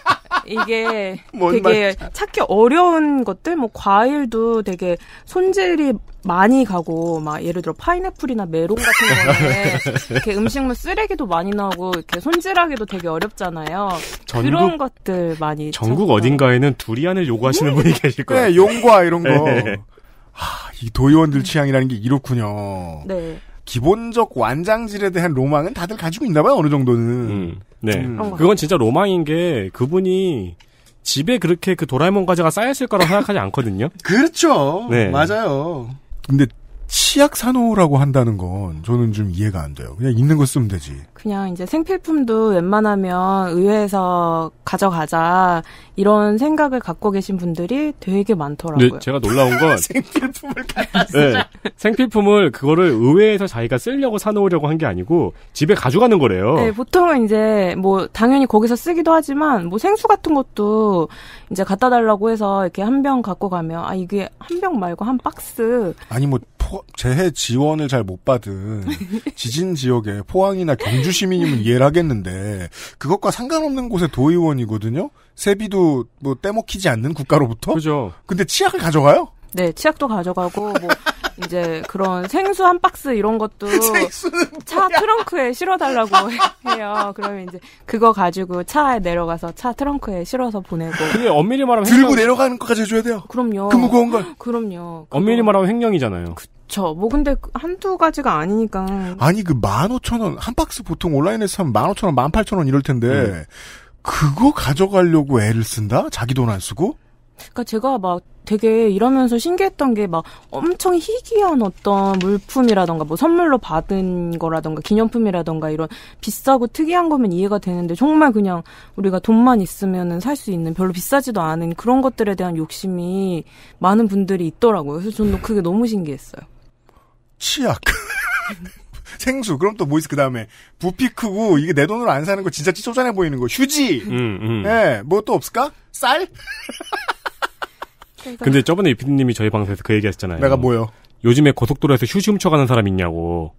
Speaker 5: 이게 되게 찾기 어려운 것들, 뭐 과일도 되게 손질이 많이 가고 막 예를 들어 파인애플이나 메론 같은 거는 이렇게 음식물 쓰레기도 많이 나오고 이렇게 손질하기도 되게 어렵잖아요. 전국, 그런 것들 많이 전국 찾아
Speaker 3: 어딘가에는 두리안을 요구하시는 음. 분이 계실 거예요. 네, 용과 이런 거. 네.
Speaker 2: 하, 이 도의원들 취향이라는 게 이렇군요. 네. 기본적 완장질에 대한 로망은 다들 가지고 있나 봐요, 어느 정도는. 음,
Speaker 3: 네. 음. 그건 진짜 로망인 게 그분이 집에 그렇게 그 도라에몽 과자가 쌓였을 거라고 생각하지 않거든요. 그렇죠. 네. 맞아요.
Speaker 2: 근데 치약 산호라고 한다는 건 저는 좀 이해가 안 돼요. 그냥 있는 거 쓰면 되지.
Speaker 5: 그냥 이제 생필품도 웬만하면 의회에서 가져가자 이런 생각을 갖고 계신 분들이 되게 많더라고요. 네,
Speaker 3: 제가 놀라운 건
Speaker 5: 생필품을 갖다 쓰자.
Speaker 3: 네, 생필품을 그거를 의회에서 자기가 쓰려고 사놓으려고 한 게 아니고 집에 가져가는 거래요. 네,
Speaker 5: 보통은 이제 뭐 당연히 거기서 쓰기도 하지만 뭐 생수 같은 것도 이제 갖다 달라고 해서 이렇게 한 병 갖고 가면 아 이게 한 병 말고 한 박스
Speaker 2: 아니 뭐 포, 재해 지원을 잘 못 받은 지진 지역의 포항이나 경주 시민이면 이해를 하겠는데 그것과 상관없는 곳의 도의원이거든요. 세비도 뭐 떼먹히지 않는 국가로부터. 그죠. 근데 치약을 가져가요?
Speaker 5: 네, 치약도 가져가고 뭐 이제 그런 생수 한 박스 이런 것도 차 트렁크에 실어달라고 해요. 그러면 이제 그거 가지고 차에 내려가서 차 트렁크에 실어서 보내고. 근데
Speaker 3: 엄밀히 말하면 들고 행령... 내려가는 것까지 해줘야 돼요.
Speaker 5: 그럼요. 그 무거운 걸. 그럼요.
Speaker 3: 그거... 엄밀히 말하면 횡령이잖아요. 그...
Speaker 5: 그렇죠뭐 근데 그 한두 가지가 아니니까.
Speaker 3: 아니 그 15,000원
Speaker 2: 한 박스 보통 온라인에서 사면 15,000원, 18,000원 이럴 텐데 음. 그거 가져가려고 애를 쓴다? 자기 돈 안 쓰고?
Speaker 5: 그러니까 제가 막 되게 이러면서 신기했던 게 막 엄청 희귀한 어떤 물품이라던가 뭐 선물로 받은 거라던가 기념품이라던가 이런 비싸고 특이한 거면 이해가 되는데 정말 그냥 우리가 돈만 있으면은 살 수 있는 별로 비싸지도 않은 그런 것들에 대한 욕심이 많은 분들이 있더라고요. 그래서 저는 네. 그게 너무 신기했어요.
Speaker 2: 치약. 생수. 그럼 또 뭐 있어? 그 다음에 부피 크고 이게 내 돈으로 안 사는 거 진짜 찢어전해 보이는 거. 휴지.
Speaker 6: 예, 음, 음. 네,
Speaker 2: 예, 뭐또 없을까? 쌀. 그러니까 근데
Speaker 3: 저번에 유피님이 저희 방송에서 그 얘기하셨잖아요. 내가 뭐요? 요즘에 고속도로에서 휴지 훔쳐가는 사람 있냐고.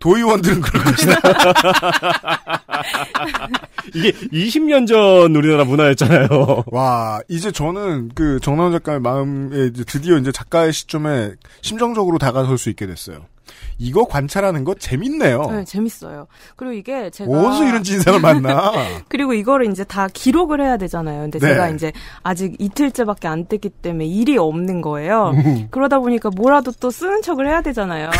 Speaker 3: 도의원들은 그럴 것이다. 이게 20년 전 우리나라
Speaker 2: 문화였잖아요. 와, 이제 저는 그 정나운 작가의 마음에 드디어 이제 작가의 시점에 심정적으로 다가설 수 있게 됐어요. 이거 관찰하는 거 재밌네요. 네,
Speaker 5: 재밌어요. 그리고 이게 제가 어디서 이런 진상을 만나? 그리고 이거를 이제 다 기록을 해야 되잖아요. 근데 네. 제가 이제 아직 이틀째밖에 안 됐기 때문에 일이 없는 거예요. 음. 그러다 보니까 뭐라도 또 쓰는 척을 해야 되잖아요.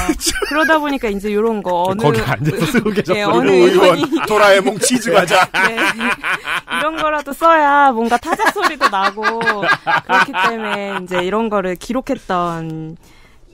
Speaker 5: 그러다 보니까 이제 이런 거 어느 거기 앉아서
Speaker 2: 그 쓰고 계셨어요. 네, 어느 의원 도라에몽 치즈 과자. 네.
Speaker 5: 이런 거라도 써야 뭔가 타자 소리도 나고 그렇기 때문에 이제 이런 거를 기록했던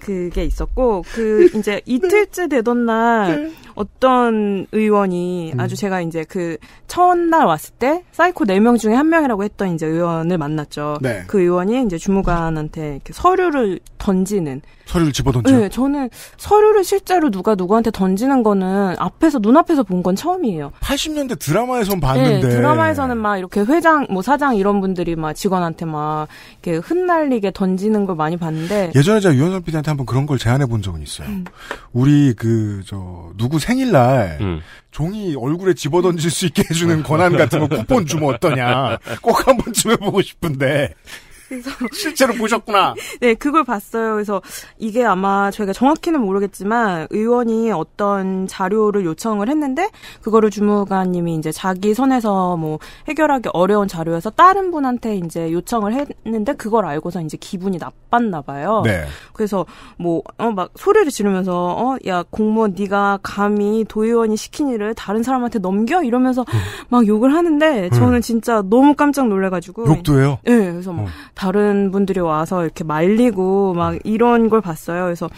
Speaker 5: 그게 있었고 그 네. 이제 네. 이틀째 되던 날 네. 어떤 의원이 음. 아주 제가 이제 그 첫날 왔을 때 사이코 네 명 중에 한 명이라고 했던 이제 의원을 만났죠. 네. 그 의원이 이제 주무관한테 이렇게 서류를 던지는 서류를 집어 던져. 네, 저는 서류를 실제로 누가 누구한테 던지는 거는 앞에서 눈앞에서 본 건 처음이에요. 80년대 드라마에선 봤는데 네, 드라마에서는 막 이렇게 회장 뭐 사장 이런 분들이 막 직원한테 막 이렇게 흩날리게 던지는 걸 많이 봤는데
Speaker 2: 예전에 제가 유현선 PD한테 한 한번 그런 걸 제안해 본 적은 있어요. 음. 우리 그 저 누구 생일날 음. 종이 얼굴에 집어 던질 수 있게 해주는 음. 권한 같은 거 쿠폰 주면 어떠냐. 꼭 한번쯤 해보고 싶은데
Speaker 5: 그래서 실제로 보셨구나. 네, 그걸 봤어요. 그래서 이게 아마 저희가 정확히는 모르겠지만 의원이 어떤 자료를 요청을 했는데 그거를 주무관님이 이제 자기 선에서 뭐 해결하기 어려운 자료에서 다른 분한테 이제 요청을 했는데 그걸 알고서 이제 기분이 나빴나 봐요. 네. 그래서 뭐 어 막 소리를 지르면서 어야 공무원 네가 감히 도의원이 시킨 일을 다른 사람한테 넘겨 이러면서 음. 막 욕을 하는데 저는 음. 진짜 너무 깜짝 놀래가지고 욕도 해요. 네, 그래서 막 뭐 어. 다른 분들이 와서 이렇게 말리고 막 음. 이런 걸 봤어요. 그래서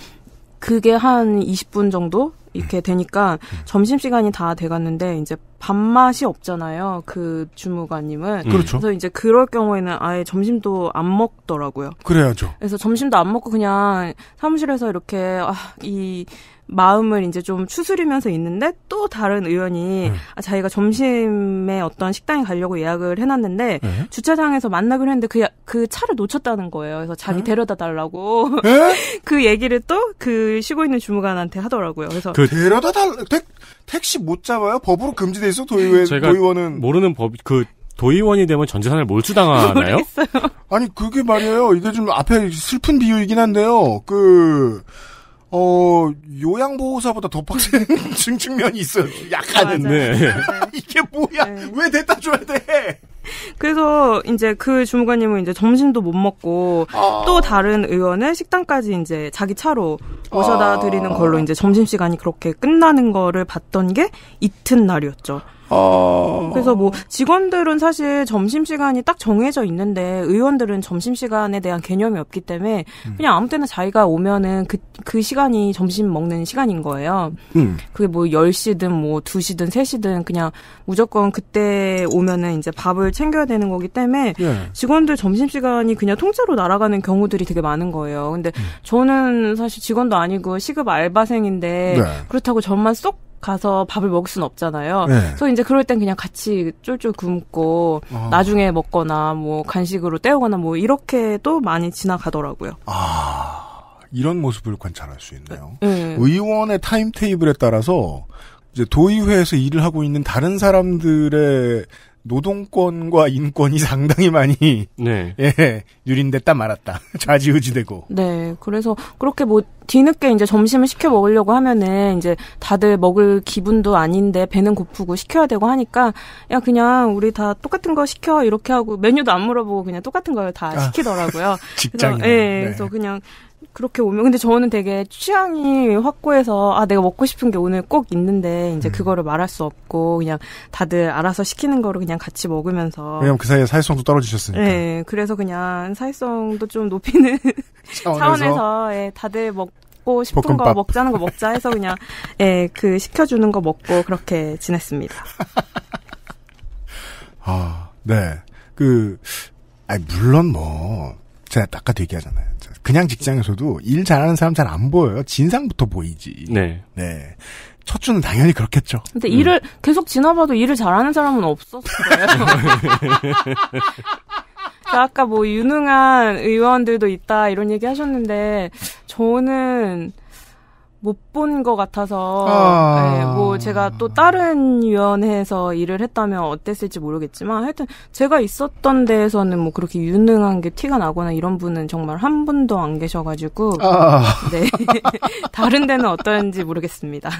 Speaker 5: 그게 한 20분 정도 이렇게 음. 되니까 음. 점심시간이 다 돼갔는데 이제 밥맛이 없잖아요. 그 주무관님은. 그렇죠. 그래서 이제 그럴 경우에는 아예 점심도 안 먹더라고요. 그래야죠. 그래서 점심도 안 먹고 그냥 사무실에서 이렇게 아, 이 마음을 이제 좀 추스리면서 있는데 또 다른 의원이 음. 아, 자기가 점심에 어떤 식당에 가려고 예약을 해놨는데 음. 주차장에서 만나기로 했는데 그, 그 차를 놓쳤다는 거예요. 그래서 자기 음? 데려다 달라고 네? 그 얘기를 또 그 쉬고 있는 주무관한테 하더라고요. 그래서 그 데려다 달 택, 택시 못 잡아요? 법으로 금지돼 있어 도의회 도의원은
Speaker 3: 모르는 법 그 도의원이 되면 전재산을 몰수당하나요
Speaker 2: 아니 그게 말이에요. 이게 좀 앞에 슬픈 비유이긴 한데요. 그 어, 요양보호사보다 더 빡센 증측면이
Speaker 5: 있어요. 약간은. 맞아 네.
Speaker 6: 이게 뭐야? 네. 왜
Speaker 5: 대다 줘야 돼? 그래서 이제 그 주무관님은 이제 점심도 못 먹고 아... 또 다른 의원을 식당까지 이제 자기 차로 모셔다 아. 드리는 걸로 이제 점심시간이 그렇게 끝나는 거를 봤던 게 이튿날이었죠. 어... 그래서 뭐 직원들은 사실 점심 시간이 딱 정해져 있는데 의원들은 점심 시간에 대한 개념이 없기 때문에 음. 그냥 아무 때나 자기가 오면은 그, 그 시간이 점심 먹는 시간인 거예요. 음. 그게 뭐 10시든 뭐 2시든 3시든 그냥 무조건 그때 오면은 이제 밥을 챙겨야 되는 거기 때문에 예. 직원들 점심 시간이 그냥 통째로 날아가는 경우들이 되게 많은 거예요. 근데 음. 저는 사실 직원도 아니고 시급 알바생인데 네. 그렇다고 저만 쏙 가서 밥을 먹을 수는 없잖아요. 네. 그래서 이제 그럴 땐 그냥 같이 쫄쫄 굶고 아. 나중에 먹거나 뭐 간식으로 때우거나 뭐 이렇게도 많이 지나가더라고요. 아.
Speaker 2: 이런 모습을 관찰할 수 있네요. 네. 의원의 타임 테이블에 따라서 이제 도의회에서 일을 하고 있는 다른 사람들의 노동권과 인권이 상당히 많이 네. 예, 유린됐다 말았다. 좌지우지되고.
Speaker 5: 네. 그래서 그렇게 뭐 뒤늦게 이제 점심을 시켜 먹으려고 하면은 이제 다들 먹을 기분도 아닌데 배는 고프고 시켜야 되고 하니까 야 그냥 우리 다 똑같은 거 시켜 이렇게 하고 메뉴도 안 물어보고 그냥 똑같은 걸다 아. 시키더라고요. 직장 예. 네. 그래서 그냥 그렇게 오면 근데 저는 되게 취향이 확고해서 아 내가 먹고 싶은 게 오늘 꼭 있는데 이제 음. 그거를 말할 수 없고 그냥 다들 알아서 시키는 거로 그냥 같이 먹으면서 왜냐면 그
Speaker 2: 사이에 사회성도 떨어지셨으니까
Speaker 5: 네 그래서 그냥 사회성도 좀 높이는 차원에서, 차원에서 예, 다들 먹고 싶은 볶음밥. 거 먹자는 거 먹자 해서 그냥 예 그 시켜주는 거 먹고 그렇게 지냈습니다
Speaker 2: 아 네그 아이 물론 뭐 제가 아까 얘기하잖아요. 그냥 직장에서도 일 잘하는 사람 잘 안 보여요. 진상부터 보이지. 네. 네. 첫 주는 당연히 그렇겠죠. 근데 음. 일을
Speaker 5: 계속 지나봐도 일을 잘하는 사람은 없었어요. 아까 뭐 유능한 의원들도 있다 이런 얘기 하셨는데 저는 못본것 같아서 아... 네, 뭐 제가 또 다른 위원회에서 일을 했다면 어땠을지 모르겠지만 하여튼 제가 있었던 데에서는 뭐 그렇게 유능한 게 티가 나거나 이런 분은 정말 한 분도 안 계셔가지고 아... 네 다른 데는 어떤지 모르겠습니다.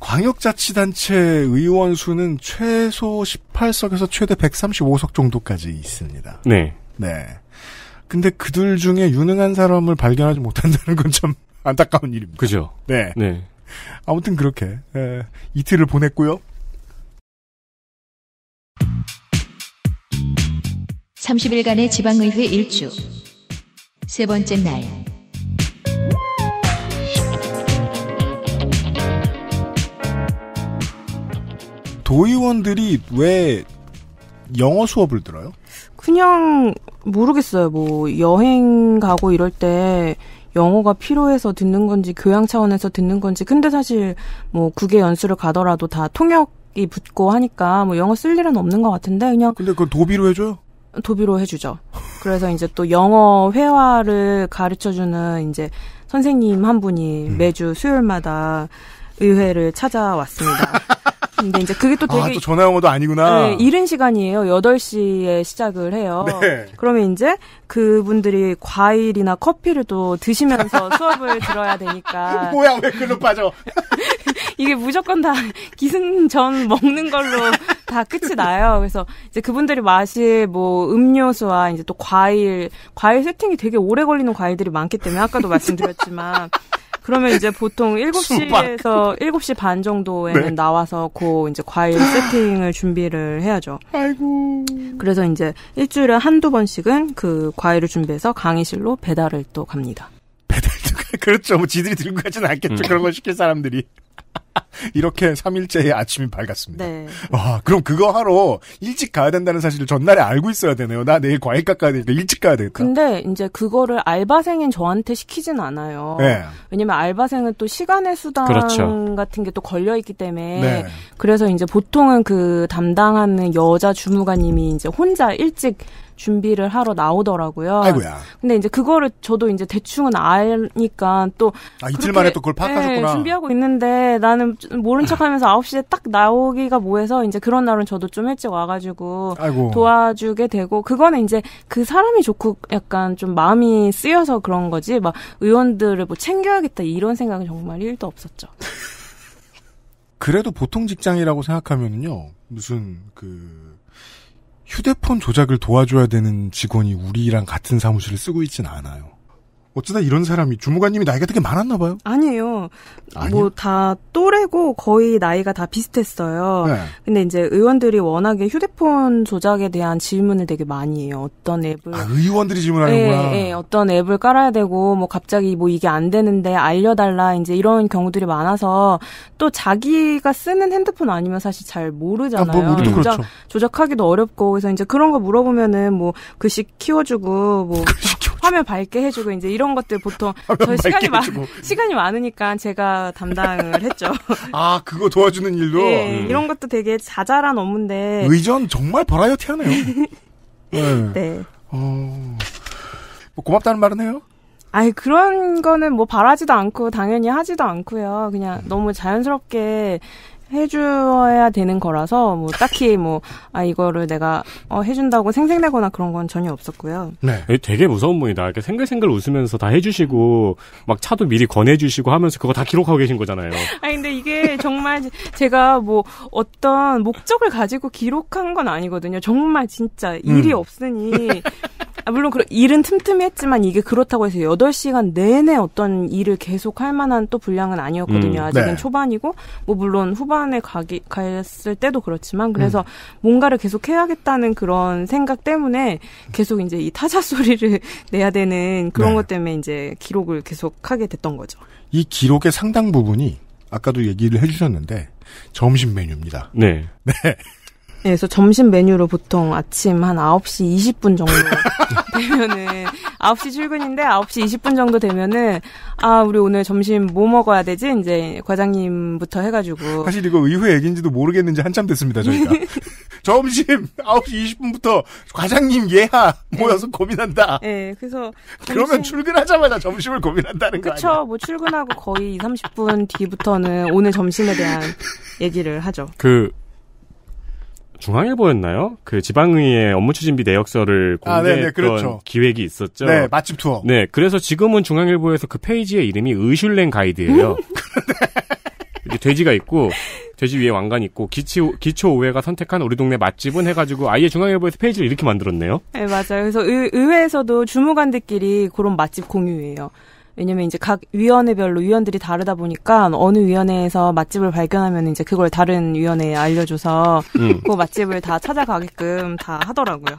Speaker 2: 광역자치단체 의원 수는 최소 18석에서 최대 135석 정도까지 있습니다. 네. 네. 근데 그들 중에 유능한 사람을 발견하지 못한다는 건참 안타까운 일입니다.
Speaker 3: 그죠. 네. 네.
Speaker 2: 아무튼 그렇게 에, 예, 이틀을 보냈고요.
Speaker 1: 30일간의 지방의회 일주 세 번째 날
Speaker 2: 도의원들이 왜 영어 수업을 들어요?
Speaker 5: 그냥 모르겠어요. 뭐 여행 가고 이럴 때 영어가 필요해서 듣는 건지 교양 차원에서 듣는 건지 근데 사실 뭐 국외 연수를 가더라도 다 통역이 붙고 하니까 뭐 영어 쓸 일은 없는 것 같은데 그냥 근데 그걸 도비로 해줘요? 도비로 해주죠. 그래서 이제 또 영어 회화를 가르쳐주는 이제 선생님 한 분이 음. 매주 수요일마다 의회를 찾아왔습니다. 근데 이제 그게 또 아, 되게 아, 또 전화
Speaker 2: 영어도 아니구나. 네, 이른
Speaker 5: 시간이에요. 8시에 시작을 해요. 네. 그러면 이제 그분들이 과일이나 커피를 또 드시면서 수업을 들어야 되니까. 뭐야, 왜 글로 빠져? 이게 무조건 다 기승전 먹는 걸로 다 끝이 나요. 그래서 이제 그분들이 마실 뭐 음료수와 이제 또 과일, 과일 세팅이 되게 오래 걸리는 과일들이 많기 때문에 아까도 말씀드렸지만 그러면 이제 보통 7시에서 7시 반 정도에는 네. 나와서 고 이제 과일 세팅을 준비를 해야죠. 아이고. 그래서 이제 일주일에 한두 번씩은 그 과일을 준비해서 강의실로 배달을 또 갑니다.
Speaker 2: 배달도 그렇죠. 뭐 지들이 들고 가진 않겠죠. 음. 그런 걸 시킬 사람들이. 이렇게 3일째의 아침이 밝았습니다. 네. 와, 그럼 그거 하러 일찍 가야 된다는 사실을 전날에 알고 있어야 되네요. 나 내일 과일 깎아야 되니까 일찍 가야 되겠다.
Speaker 5: 근데 이제 그거를 알바생인 저한테 시키진 않아요. 네. 왜냐면 알바생은 또 시간의 수당 그렇죠. 같은 게 또 걸려 있기 때문에 네. 그래서 이제 보통은 그 담당하는 여자 주무관님이 이제 혼자 일찍 준비를 하러 나오더라고요. 아이고야. 근데 이제 그거를 저도 이제 대충은 아니까 또 아, 이틀 만에 또 그걸 파악하셨구나. 네, 준비하고 있는데 나는 모른 척하면서 9시에 딱 나오기가 뭐해서 이제 그런 날은 저도 좀 일찍 와가지고 아이고. 도와주게 되고 그거는 이제 그 사람이 좋고 약간 좀 마음이 쓰여서 그런 거지 막 의원들을 뭐 챙겨야겠다 이런 생각은 정말 1도 없었죠.
Speaker 2: 그래도 보통 직장이라고 생각하면은요 무슨 그 휴대폰 조작을 도와줘야 되는 직원이 우리랑 같은 사무실을 쓰고 있진 않아요. 어쩌다 이런 사람이 주무관님이 나이가 되게 많았나 봐요.
Speaker 5: 아니에요. 뭐 다 또래고 거의 나이가 다 비슷했어요. 네. 근데 이제 의원들이 워낙에 휴대폰 조작에 대한 질문을 되게 많이 해요. 어떤 앱을 아, 의원들이 질문하는구나. 예, 예, 어떤 앱을 깔아야 되고 뭐 갑자기 뭐 이게 안 되는데 알려달라 이제 이런 경우들이 많아서 또 자기가 쓰는 핸드폰 아니면 사실 잘 모르잖아요. 아, 뭐 조작 그렇죠. 조작하기도 어렵고 그래서 이제 그런 거 물어보면은 뭐 글씨 키워주고 뭐 화면 밝게 해주고 이제 이런 것들 보통 저희 시간이 많 시간이 많으니까 제가 담당을 했죠. 아 그거
Speaker 2: 도와주는 일도 네, 예, 음. 이런
Speaker 5: 것도 되게 자잘한 업무인데 의전
Speaker 2: 정말 버라이어티하네요. 네.
Speaker 5: 네. 어... 뭐 고맙다는 말은 해요? 아니 그런 거는 뭐 바라지도 않고 당연히 하지도 않고요. 그냥 음. 너무 자연스럽게 해주어야 되는 거라서 뭐 딱히 뭐 아 이거를 내가 어 해준다고 생색내거나 그런 건 전혀 없었고요.
Speaker 3: 네. 네. 되게 무서운 분이다. 이렇게 생글생글 웃으면서 다 해주시고 막 차도 미리 권해주시고 하면서 그거 다 기록하고 계신 거잖아요.
Speaker 5: 아 근데 이게 정말 제가 뭐 어떤 목적을 가지고 기록한 건 아니거든요. 정말 진짜 일이 음. 없으니. 아, 물론 그 일은 틈틈이 했지만 이게 그렇다고 해서 8시간 내내 어떤 일을 계속 할 만한 또 분량은 아니었거든요. 음, 아직은 네. 초반이고 뭐 물론 후반 학원에 가기, 갔을 때도 그렇지만 그래서 음. 뭔가를 계속 해야겠다는 그런 생각 때문에 계속 이제 이 타자 소리를 내야 되는 그런 네. 것 때문에 이제 기록을 계속 하게 됐던 거죠.
Speaker 2: 이 기록의 상당 부분이 아까도 얘기를 해주셨는데 점심 메뉴입니다. 네.
Speaker 5: 네. 네, 그래서 점심 메뉴로 보통 아침 한 9시 20분 정도 되면은 9시 출근인데 9시 20분 정도 되면은 아, 우리 오늘 점심 뭐 먹어야 되지? 이제 과장님부터 해 가지고 사실 이거
Speaker 2: 의회 얘기인지도 모르겠는지 한참 됐습니다, 저희가.
Speaker 5: 점심 9시 20분부터
Speaker 2: 과장님 예하 모여서 네. 고민한다. 네, 그래서 점심... 그러면 출근하자마자 점심을 고민한다는
Speaker 5: 거죠. 그렇죠. 뭐 출근하고 거의 2, 30분 뒤부터는 오늘 점심에 대한 얘기를 하죠.
Speaker 3: 그 중앙일보였나요? 그 지방의회 업무 추진비 내역서를 아, 네, 네, 공개했던 아, 그렇죠. 기획이 있었죠. 네, 맛집 투어. 네, 그래서 지금은 중앙일보에서 그 페이지의 이름이 의슐랭 가이드예요. 음? 이게 돼지가 있고 돼지 위에 왕관 있고 기치, 기초 오회가 선택한 우리 동네 맛집은 해가지고 아예 중앙일보에서 페이지를 이렇게 만들었네요.
Speaker 5: 네 맞아요. 그래서 의, 회에서도 주무관들끼리 그런 맛집 공유예요. 왜냐면 이제 각 위원회별로 위원들이 다르다 보니까 어느 위원회에서 맛집을 발견하면 이제 그걸 다른 위원회에 알려줘서 음. 그 맛집을 다 찾아가게끔 다 하더라고요.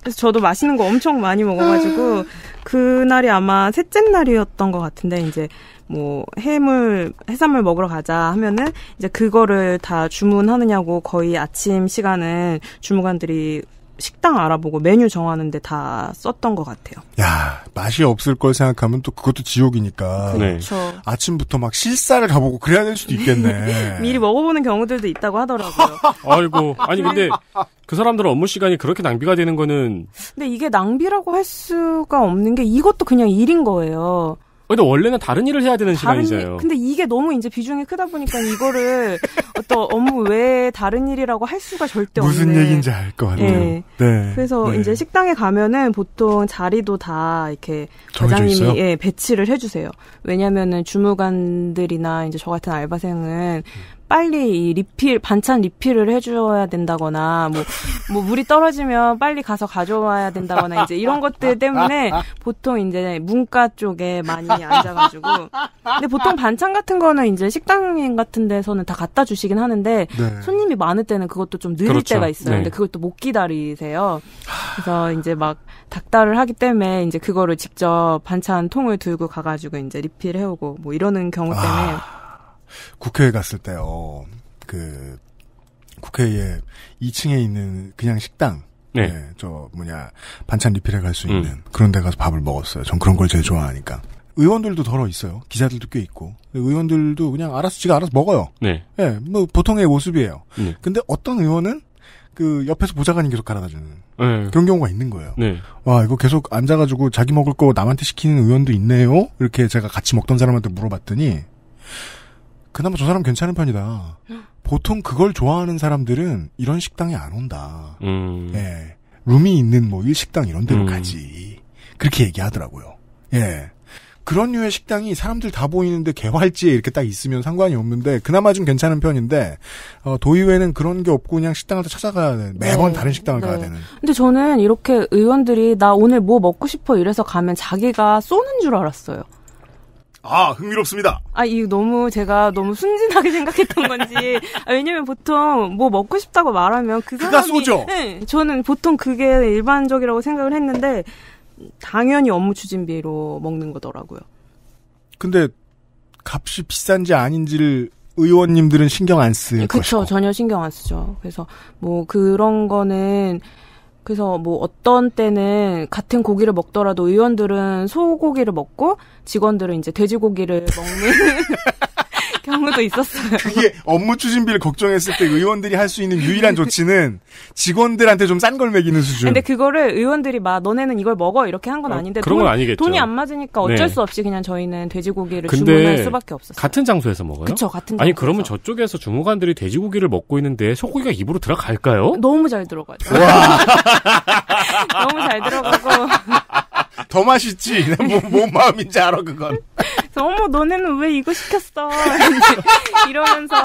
Speaker 5: 그래서 저도 맛있는 거 엄청 많이 먹어가지고 그날이 아마 셋째 날이었던 것 같은데 이제 뭐 해물 해산물 먹으러 가자 하면은 이제 그거를 다 주문하느냐고 거의 아침 시간은 주무관들이 식당 알아보고 메뉴 정하는데 다 썼던 것 같아요.
Speaker 2: 야 맛이 없을 걸 생각하면 또 그것도 지옥이니까. 그렇죠. 네. 아침부터 막 실사를 가보고 그래야 될 수도 있겠네.
Speaker 5: 미리 먹어보는 경우들도 있다고 하더라고요.
Speaker 3: 아이고 아니 근데 그 사람들은 업무 시간이 그렇게 낭비가 되는 거는.
Speaker 5: 근데 이게 낭비라고 할 수가 없는 게 이것도 그냥 일인 거예요.
Speaker 3: 근데 원래는 다른 일을 해야 되는 다른 시간이잖아요. 일, 근데
Speaker 5: 이게 너무 이제 비중이 크다 보니까 이거를 어떤 업무 외에 다른 일이라고 할 수가 절대 없는 무슨 얘기인지
Speaker 3: 알것 같아요. 네. 예. 네.
Speaker 5: 그래서 네. 이제 식당에 가면은 보통 자리도 다 이렇게 과장님이 예, 배치를 해주세요. 왜냐면은 주무관들이나 이제 저 같은 알바생은 음. 빨리 이 리필 반찬 리필을 해줘야 된다거나 뭐뭐 뭐 물이 떨어지면 빨리 가서 가져와야 된다거나 이제 이런 것들 때문에 보통 이제 문과 쪽에 많이 앉아가지고 근데 보통 반찬 같은 거는 이제 식당 같은 데서는 다 갖다 주시긴 하는데 네. 손님이 많을 때는 그것도 좀 느릴 그렇죠. 때가 있어요. 네. 근데 그걸 또 못 기다리세요. 그래서 이제 막 닥달을 하기 때문에 이제 그거를 직접 반찬 통을 들고 가가지고 이제 리필해오고 뭐 이러는 경우 때문에. 아.
Speaker 2: 국회에 갔을 때요. 그 국회에 2층에 있는 그냥 식당. 네. 네저 예, 뭐냐 반찬 리필해 갈수 음. 있는 음. 그런 데 가서 밥을 먹었어요. 전 그런 걸 제일 좋아하니까. 의원들도 덜어 있어요. 기자들도 꽤 있고. 의원들도 그냥 알아서 지가 알아서 먹어요. 네. 예, 네, 뭐 보통의 모습이에요. 네. 근데 어떤 의원은 그 옆에서 보좌관이 계속 갈아다 주는
Speaker 6: 네.
Speaker 2: 그런 경우가 있는 거예요. 네. 와 이거 계속 앉아가지고 자기 먹을 거 남한테 시키는 의원도 있네요. 이렇게 제가 같이 먹던 사람한테 물어봤더니 그나마 저 사람 괜찮은 편이다. 보통 그걸 좋아하는 사람들은 이런 식당에 안 온다. 음. 예. 룸이 있는 뭐 일식당 이런 데로 음. 가지. 그렇게 얘기하더라고요. 예. 그런 류의 식당이 사람들 다 보이는데 개활지에 이렇게 딱 있으면 상관이 없는데 그나마 좀 괜찮은 편인데 어, 도의회는 그런 게 없고 그냥 식당을 다 찾아가야 되는 매번 네. 다른 식당을 네. 가야 되는.
Speaker 5: 근데 저는 이렇게 의원들이 나 오늘 뭐 먹고 싶어 이래서 가면 자기가 쏘는 줄 알았어요. 아, 흥미롭습니다. 아, 이 너무 제가 너무 순진하게 생각했던 건지. 아, 왜냐면 보통 뭐 먹고 싶다고 말하면 그 사람이 쏘죠. 네, 저는 보통 그게 일반적이라고 생각을 했는데 당연히 업무 추진비로 먹는 거더라고요.
Speaker 2: 근데 값이 비싼지 아닌지를 의원님들은 신경 안 쓰는 거죠.
Speaker 5: 그렇죠. 전혀 신경 안 쓰죠. 그래서 뭐 그런 거는 그래서 뭐 어떤 때는 같은 고기를 먹더라도 의원들은 소고기를 먹고 직원들은 이제 돼지고기를 먹는
Speaker 6: 경우도 있었어요. 그게
Speaker 5: 업무
Speaker 2: 추진비를 걱정했을 때 의원들이 할 수 있는 유일한 조치는 직원들한테 좀 싼걸 매기는 수준. 근데
Speaker 5: 그거를 의원들이 막 너네는 이걸 먹어 이렇게 한건 어, 아닌데 어, 그런 돈, 건 아니겠죠. 돈이 안 맞으니까 어쩔 네. 수 없이 그냥 저희는 돼지고기를 주문할 수밖에 없었어요.
Speaker 3: 같은 장소에서 먹어요? 그쵸, 같은 장소 아니 그러면 저쪽에서 주무관들이 돼지고기를 먹고 있는데 소고기가 입으로 들어갈까요?
Speaker 5: 너무 잘 들어가죠. 너무 잘 들어가고. 더 맛있지. 뭔, 뭐, 뭔 마음인지 알아 그건. 어머 너네는 왜 이거 시켰어? 이러면서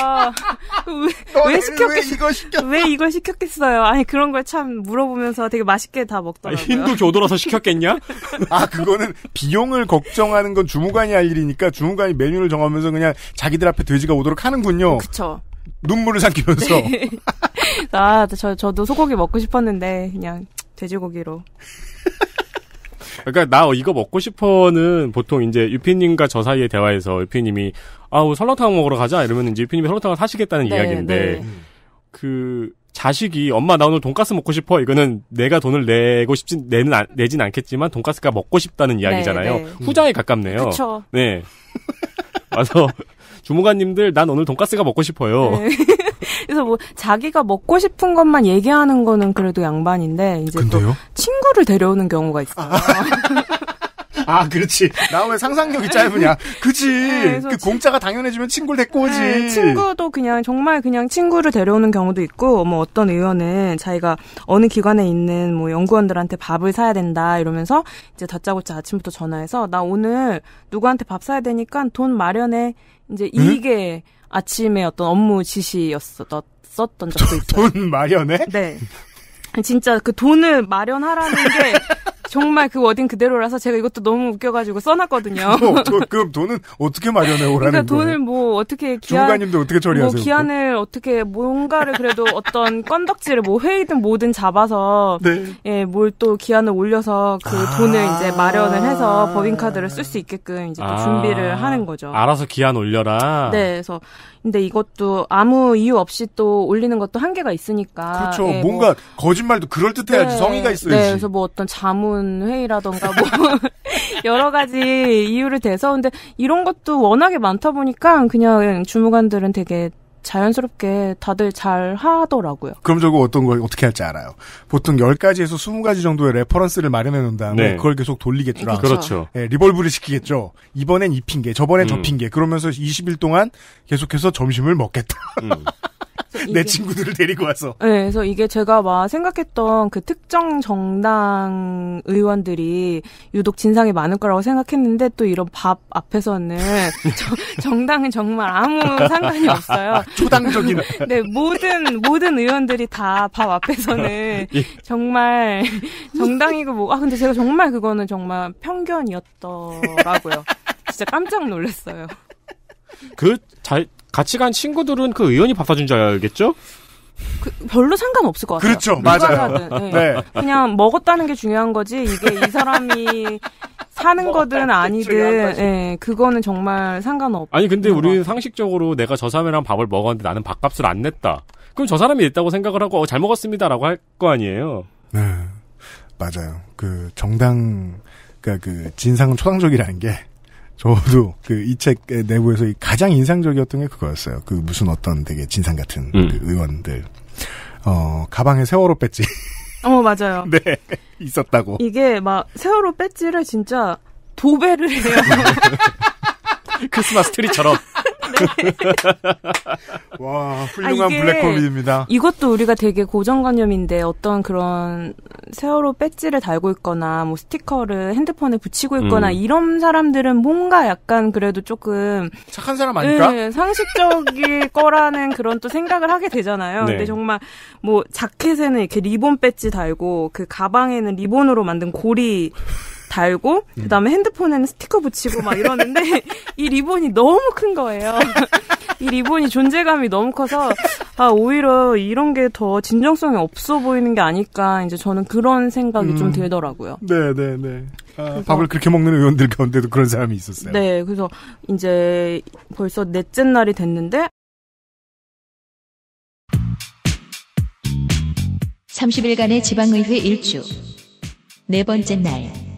Speaker 5: 그 왜, 왜 시켰겠 왜 이거 시켰어? 왜이거 시켰겠어요? 아니 그런 걸 참 물어보면서 되게 맛있게 다 먹더라고요. 아, 힌두
Speaker 2: 교도라서 시켰겠냐? 아 그거는 비용을 걱정하는 건 주무관이 할 일이니까 주무관이 메뉴를 정하면서 그냥 자기들 앞에 돼지가 오도록 하는군요.
Speaker 5: 그렇죠.
Speaker 3: 눈물을 삼키면서. 네.
Speaker 5: 아, 저, 저도 소고기 먹고 싶었는데, 그냥 돼지고기로.
Speaker 3: 그러니까 나 이거 먹고 싶어는 보통 이제 유피님과 저 사이의 대화에서 유피님이 아우 설렁탕 먹으러 가자 이러면 이제 유피님이 설렁탕을 사시겠다는 네, 이야기인데 네. 그 자식이 엄마 나 오늘 돈까스 먹고 싶어 이거는 내가 돈을 내고 싶진 내는 안, 내진 않겠지만 돈까스가 먹고 싶다는 네, 이야기잖아요. 네, 후자에 가깝네요. 그쵸. 네. 와서 주무관님들 난 오늘 돈까스가 먹고 싶어요. 네.
Speaker 5: 그래서 뭐 자기가 먹고 싶은 것만 얘기하는 거는 그래도 양반인데 이제 근데요? 또 친구를 데려오는 경우가 있어요.
Speaker 6: 아,
Speaker 5: 그렇지. 나 왜 상상력이 짧으냐. 그지. 네, 그 공짜가 당연해지면 친구를 데리고 오지. 네, 친구도 그냥 정말 그냥 친구를 데려오는 경우도 있고, 뭐 어떤 의원은 자기가 어느 기관에 있는 뭐 연구원들한테 밥을 사야 된다 이러면서 이제 다짜고짜 아침부터 전화해서 나 오늘 누구한테 밥 사야 되니까 돈 마련해. 이제 이게 응? 아침에 어떤 업무 지시였었던 적도 있어요. 돈 마련해? 네. 진짜 그 돈을 마련하라는 게 정말 그 워딩 그대로라서 제가 이것도 너무 웃겨가지고 써놨거든요. 그럼, 어,
Speaker 2: 그럼 돈은 어떻게 마련해 오라는 그러니까 돈을
Speaker 5: 뭐 어떻게 기한 주가님도 어떻게 처리하세요? 뭐 기한을 그럼? 어떻게 뭔가를 그래도 어떤 껀덕지를뭐 회의든 뭐든 잡아서 네. 예뭘 또 기한을 올려서 그 아~ 돈을 이제 마련을 해서 법인 카드를 쓸 수 있게끔 이제 또 아~ 준비를 하는 거죠.
Speaker 3: 알아서 기한 올려라. 네,
Speaker 5: 그래서 근데 이것도 아무 이유 없이 또 올리는 것도 한계가 있으니까. 그렇죠. 네, 뭔가 뭐,
Speaker 3: 거짓말도 그럴 듯해야지 네, 성의가
Speaker 5: 있어야지. 네, 그래서 뭐 어떤 자문 회의라던가 뭐 여러 가지 이유를 대서 근데 이런 것도 워낙에 많다 보니까 그냥 주무관들은 되게 자연스럽게 다들 잘 하더라고요.
Speaker 2: 그럼 저거 어떤 걸 어떻게 할지 알아요. 보통 10가지에서 20가지 정도의 레퍼런스를 마련해 놓은 다음에 네. 그걸 계속 돌리겠더라. 그렇죠. 네, 리볼브를 시키겠죠. 이번엔 이 핑계, 저번엔 음. 저 핑계. 그러면서 20일 동안 계속해서 점심을 먹겠다. 음. 내 친구들을 데리고 와서.
Speaker 5: 네, 그래서 이게 제가 막 생각했던 그 특정 정당 의원들이 유독 진상이 많을 거라고 생각했는데 또 이런 밥 앞에서는 저, 정당은 정말 아무 상관이 없어요. 초당적인. 네, 모든 모든 의원들이 다 밥 앞에서는 예. 정말 정당이고 뭐. 아 근데 제가 정말 그거는 정말 편견이었더라고요. 진짜 깜짝 놀랐어요.
Speaker 3: 그잘 같이 간 친구들은 그 의원이 밥 사준 줄 알겠죠?
Speaker 5: 그, 별로 상관없을 것 같아요. 그렇죠, 맞아요. 네. 네. 그냥 먹었다는 게 중요한 거지 이게 이 사람이 사는 뭐, 거든 아니든, 예, 그거는 정말 상관없. 아니 근데
Speaker 3: 우리는 상식적으로 내가 저 사람이랑 밥을 먹었는데 나는 밥값을 안 냈다. 그럼 저 사람이 냈다고 생각을 하고 어, 잘 먹었습니다라고 할 거 아니에요. 네,
Speaker 2: 맞아요. 그 정당 그러니까 그 진상 초당적이라는 게 저도 그 이 책 내부에서 가장 인상적이었던 게 그거였어요. 그 무슨 어떤 되게 진상 같은 음. 그 의원들 어 가방에 세월호 배지.
Speaker 5: 어 맞아요. 네 있었다고. 이게 막 세월호 배지를 진짜 도배를 해요.
Speaker 3: 크리스마스 트리처럼. 와,
Speaker 5: 훌륭한 아, 블랙 코입니다 이것도 우리가 되게 고정관념인데 어떤 그런 세월호 배지를 달고 있거나 뭐 스티커를 핸드폰에 붙이고 있거나 음. 이런 사람들은 뭔가 약간 그래도 조금 착한 사람 아닐까? 네, 상식적일 거라는 그런 또 생각을 하게 되잖아요. 네. 근데 정말 뭐 자켓에는 이렇게 리본 배지 달고 그 가방에는 리본으로 만든 고리 달고 그다음에 핸드폰에는 스티커 붙이고 막 이러는데 이 리본이 너무 큰 거예요. 이 리본이 존재감이 너무 커서 아 오히려 이런 게 더 진정성이 없어 보이는 게 아닐까 이제 저는 그런 생각이 음. 좀 들더라고요.
Speaker 2: 네, 네, 네. 아, 그래서, 밥을 그렇게 먹는 의원들 가운데도 그런 사람이 있었어요.
Speaker 5: 네, 그래서 이제 벌써 넷째 날이 됐는데
Speaker 1: 30일간의 지방의회 일주
Speaker 5: 네 번째 날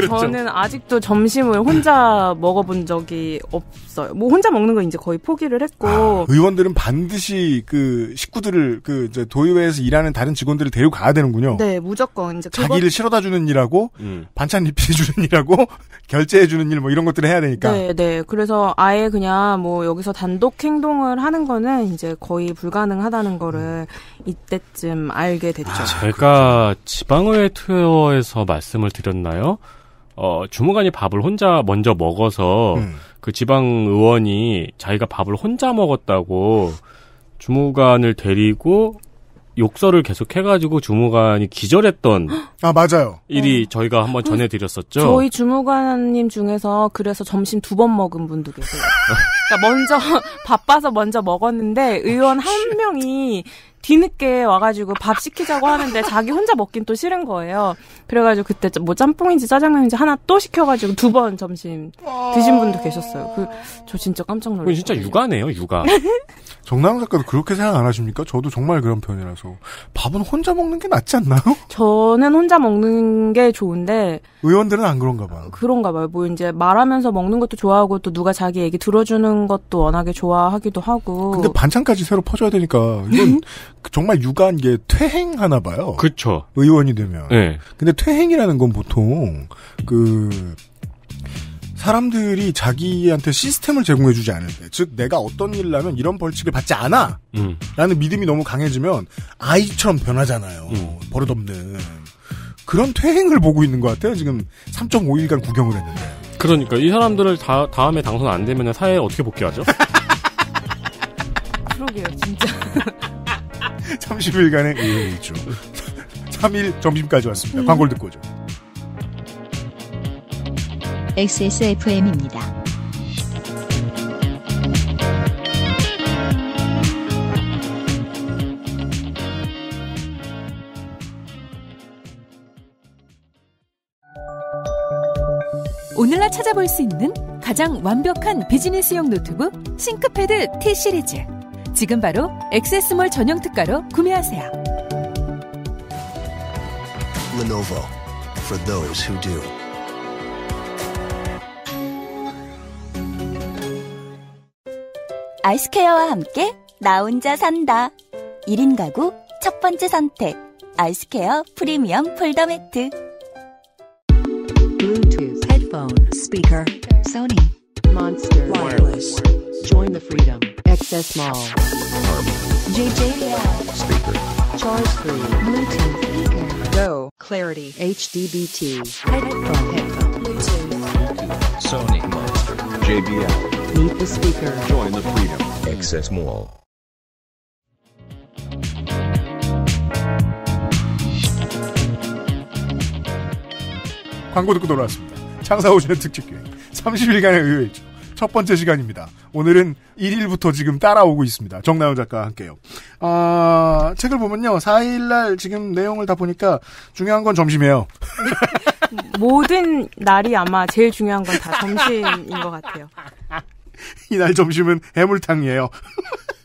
Speaker 5: 그렇죠. 저는 아직도 점심을 혼자 음. 먹어본 적이 없어요. 뭐 혼자 먹는 거 이제 거의 포기를 했고 아,
Speaker 2: 의원들은 반드시 그 식구들을 그 도의회에서 일하는 다른 직원들을 데려가야 되는군요. 네,
Speaker 5: 무조건 이제 자기를 그
Speaker 2: 실어다 주는 일하고 음. 반찬 리필해 주는 일하고 결제해 주는 일 뭐 이런 것들을 해야 되니까. 네,
Speaker 5: 네. 그래서 아예 그냥 뭐 여기서 단독 행동을 하는 거는 이제 거의 불가능하다는 거를 이때쯤 알게 됐죠. 아,
Speaker 3: 제가 지방의회 투어에서 말씀을 드렸나요? 어, 주무관이 밥을 혼자 먼저 먹어서 음. 그 지방 의원이 자기가 밥을 혼자 먹었다고 주무관을 데리고 욕설을 계속 해가지고 주무관이 기절했던 아 맞아요 일이 어. 저희가 한번 그 전해드렸었죠. 저희
Speaker 5: 주무관님 중에서 그래서 점심 두 번 먹은 분도 계세요. 그러니까 먼저 바빠서 먼저 먹었는데 의원 한 아, 명이 뒤늦게 와가지고 밥 시키자고 하는데 자기 혼자 먹긴 또 싫은 거예요. 그래가지고 그때 뭐 짬뽕인지 짜장면인지 하나 또 시켜가지고 두 번 점심 드신 분도 계셨어요. 그, 저 진짜 깜짝 놀랐어요. 진짜
Speaker 3: 육아네요, 육아.
Speaker 2: 정남 작가도 그렇게 생각 안 하십니까? 저도 정말 그런 편이라서. 밥은 혼자 먹는 게 낫지 않나요?
Speaker 5: 저는 혼자 먹는 게 좋은데.
Speaker 2: 의원들은 안 그런가 봐요.
Speaker 5: 그런가 봐요. 뭐 이제 말하면서 먹는 것도 좋아하고 또 누가 자기 얘기 들어주는 먹는 것도 워낙에 좋아하기도 하고. 근데
Speaker 2: 반찬까지 새로 퍼줘야 되니까 이건 음. 정말 유가한 게 퇴행하나 봐요. 그렇죠. 의원이 되면. 네. 근데 퇴행이라는 건 보통 그 사람들이 자기한테 시스템을 제공해주지 않을 때, 즉 내가 어떤 일을 하면 이런 벌칙을 받지 않아 음. 라는 믿음이 너무 강해지면 아이처럼 변하잖아요. 음. 버릇없는 그런 퇴행을 보고 있는 것 같아요. 지금 3.5일간 구경을 했는데.
Speaker 3: 그러니까 이 사람들을 다, 다음에 당선 안 되면 사회에 어떻게 복귀하죠?
Speaker 5: 그러게요, 진짜.
Speaker 3: 30일간의 의회이죠. 3일
Speaker 2: 점심까지 왔습니다. 광고를 듣고 오죠.
Speaker 1: XSFM입니다. 찾아볼 수 있는 가장 완벽한 비즈니스용 노트북 싱크패드 T 시리즈. 지금 바로 액세스몰 전용 특가로 구매하세요.
Speaker 6: Lenovo for those who do.
Speaker 1: 아이스케어와 함께 나 혼자 산다. 1인 가구 첫 번째 선택. 아이스케어 프리미엄 폴더 매트. b l u e speaker, Sony,
Speaker 4: Monster, wireless. Join the freedom. XS Mall.
Speaker 1: JJL. Speaker. Charge 3. Bluetooth. Speaker. Go. Clarity. HDBT. Headphone. Headphone. Bluetooth. Bluetooth.
Speaker 4: Sony. Monster. JBL. Meet the speaker. Join the freedom. XS Mall.
Speaker 2: 광고 듣고 돌아왔습니다. 창사오신의 특집기획 30일간의 의외죠. 첫 번째 시간입니다. 오늘은 1일부터 지금 따라오고 있습니다. 정나연 작가와 함께요. 아, 책을 보면요. 4일날 지금 내용을 다 보니까 중요한 건 점심이에요.
Speaker 5: 모든 날이 아마 제일 중요한 건 다 점심인 것 같아요.
Speaker 2: 이날 점심은 해물탕이에요.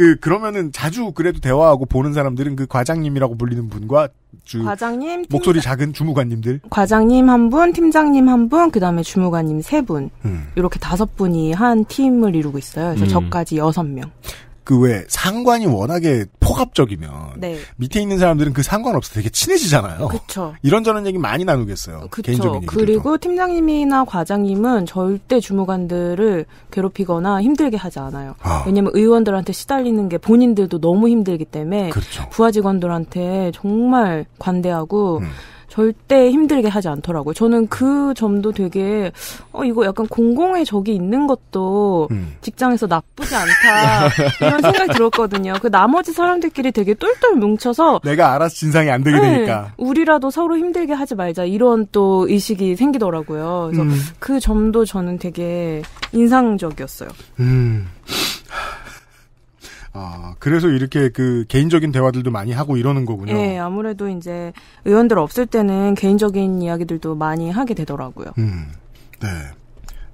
Speaker 2: 그 그러면은 자주 그래도 대화하고 보는 사람들은 그 과장님이라고 불리는 분과 주 과장님 목소리 팀... 작은 주무관님들
Speaker 5: 과장님 한 분, 팀장님 한 분, 그다음에 주무관님 세 분. 음. 이렇게 다섯 분이 한 팀을 이루고 있어요. 그래서 음. 저까지 여섯 명.
Speaker 2: 그왜 상관이 워낙에 포갑적이면 네. 밑에 있는 사람들은 그 상관없어 되게 친해지잖아요. 그렇 이런저런 얘기 많이 나누겠어요. 그렇죠.
Speaker 5: 그리고 팀장님이나 과장님은 절대 주무관들을 괴롭히거나 힘들게 하지 않아요. 아. 왜냐면 의원들한테 시달리는 게 본인들도 너무 힘들기 때문에 그렇죠. 부하 직원들한테 정말 관대하고 음. 절대 힘들게 하지 않더라고요. 저는 그 점도 되게 어 이거 약간 공공의 적이 있는 것도 음. 직장에서 나쁘지 않다 이런 생각이 들었거든요. 그 나머지 사람들끼리 되게 똘똘 뭉쳐서 내가 알아서 진상이 안 되게 네, 되니까 우리라도 서로 힘들게 하지 말자 이런 또 의식이 생기더라고요. 그래서 음. 그 점도 저는 되게 인상적이었어요.
Speaker 6: 음.
Speaker 2: 아, 그래서 이렇게 그 개인적인 대화들도 많이 하고 이러는 거군요. 네,
Speaker 5: 아무래도 이제 의원들 없을 때는 개인적인 이야기들도 많이 하게 되더라고요.
Speaker 2: 음, 네.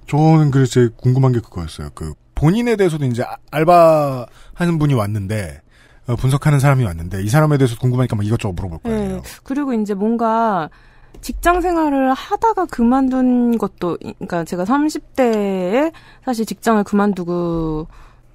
Speaker 2: 저는 그래서 궁금한 게 그거였어요. 그 본인에 대해서도 이제 아, 알바 하는 분이 왔는데 어, 분석하는 사람이 왔는데 이 사람에 대해서 궁금하니까 막 이것저것 물어볼 거예요.
Speaker 5: 네. 예, 그리고 이제 뭔가 직장 생활을 하다가 그만둔 것도 그러니까 제가 30대에 사실 직장을 그만두고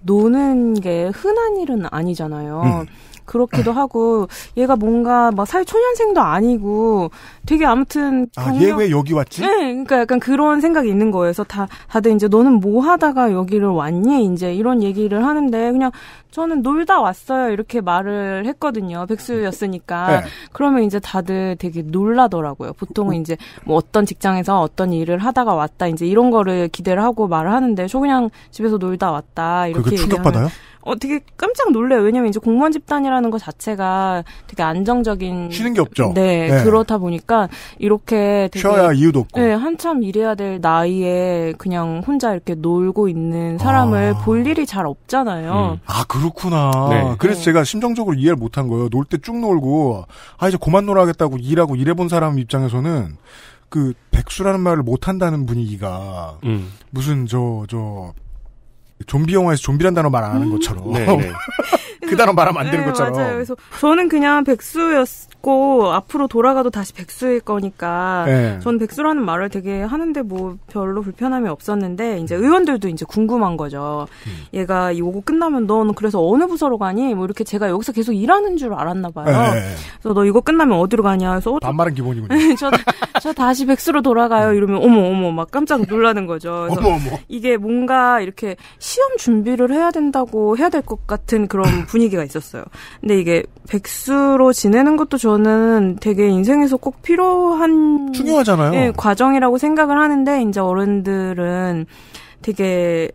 Speaker 5: 노는 게 흔한 일은 아니잖아요. 음. 그렇기도 하고 얘가 뭔가 막 사회 초년생도 아니고 되게 아무튼 아, 경력... 아얘 왜 여기 왔지? 네, 그러니까 약간 그런 생각이 있는 거예요. 서다 다들 이제 너는 뭐 하다가 여기를 왔니? 이제 이런 얘기를 하는데 그냥 저는 놀다 왔어요 이렇게 말을 했거든요. 백수였으니까 네. 그러면 이제 다들 되게 놀라더라고요. 보통은 이제 뭐 어떤 직장에서 어떤 일을 하다가 왔다 이제 이런 거를 기대를 하고 말을 하는데 저 그냥 집에서 놀다 왔다 이렇게 그게 얘기하 충격받아요? 어, 되게 깜짝 놀래요. 왜냐면 이제 공무원 집단이라는 것 자체가 되게 안정적인. 쉬는 게 없죠. 네. 네. 그렇다 보니까 이렇게 되게. 쉬어야 이유도 없고. 네. 한참 일해야 될 나이에 그냥 혼자 이렇게 놀고 있는 사람을 아. 볼 일이 잘 없잖아요. 음.
Speaker 6: 아,
Speaker 2: 그렇구나. 네. 그래서 네. 제가 심정적으로 이해를 못한 거예요. 놀 때 쭉 놀고, 아, 이제 고만 놀아야겠다고 일하고 일해본 사람 입장에서는 그 백수라는 말을 못한다는 분위기가 음. 무슨 저, 저, 좀비 영화에서 좀비란 단어 말 안 하는
Speaker 5: 것처럼. 음. 네, 네. 그 단어 말하면 안 되는 네, 것처럼. 맞아요. 그래서 저는 그냥 백수였, 없고 앞으로 돌아가도 다시 백수일 거니까 네. 전 백수라는 말을 되게 하는데 뭐 별로 불편함이 없었는데 이제 의원들도 이제 궁금한 거죠. 음. 얘가 이거 끝나면 너는 그래서 어느 부서로 가니? 뭐 이렇게 제가 여기서 계속 일하는 줄 알았나 봐요. 네. 그래서 너 이거 끝나면 어디로 가냐? 그래서 어, 반말은 기본이군요. 저, 저 다시 백수로 돌아가요. 음. 이러면 어머 어머 막 깜짝 놀라는 거죠. 어머 어머. 이게 뭔가 이렇게 시험 준비를 해야 된다고 해야 될 것 같은 그런 분위기가 있었어요. 근데 이게 백수로 지내는 것도 좋 저는 되게 인생에서 꼭 필요한 중요하잖아요. 예, 과정이라고 생각을 하는데 이제 어른들은 되게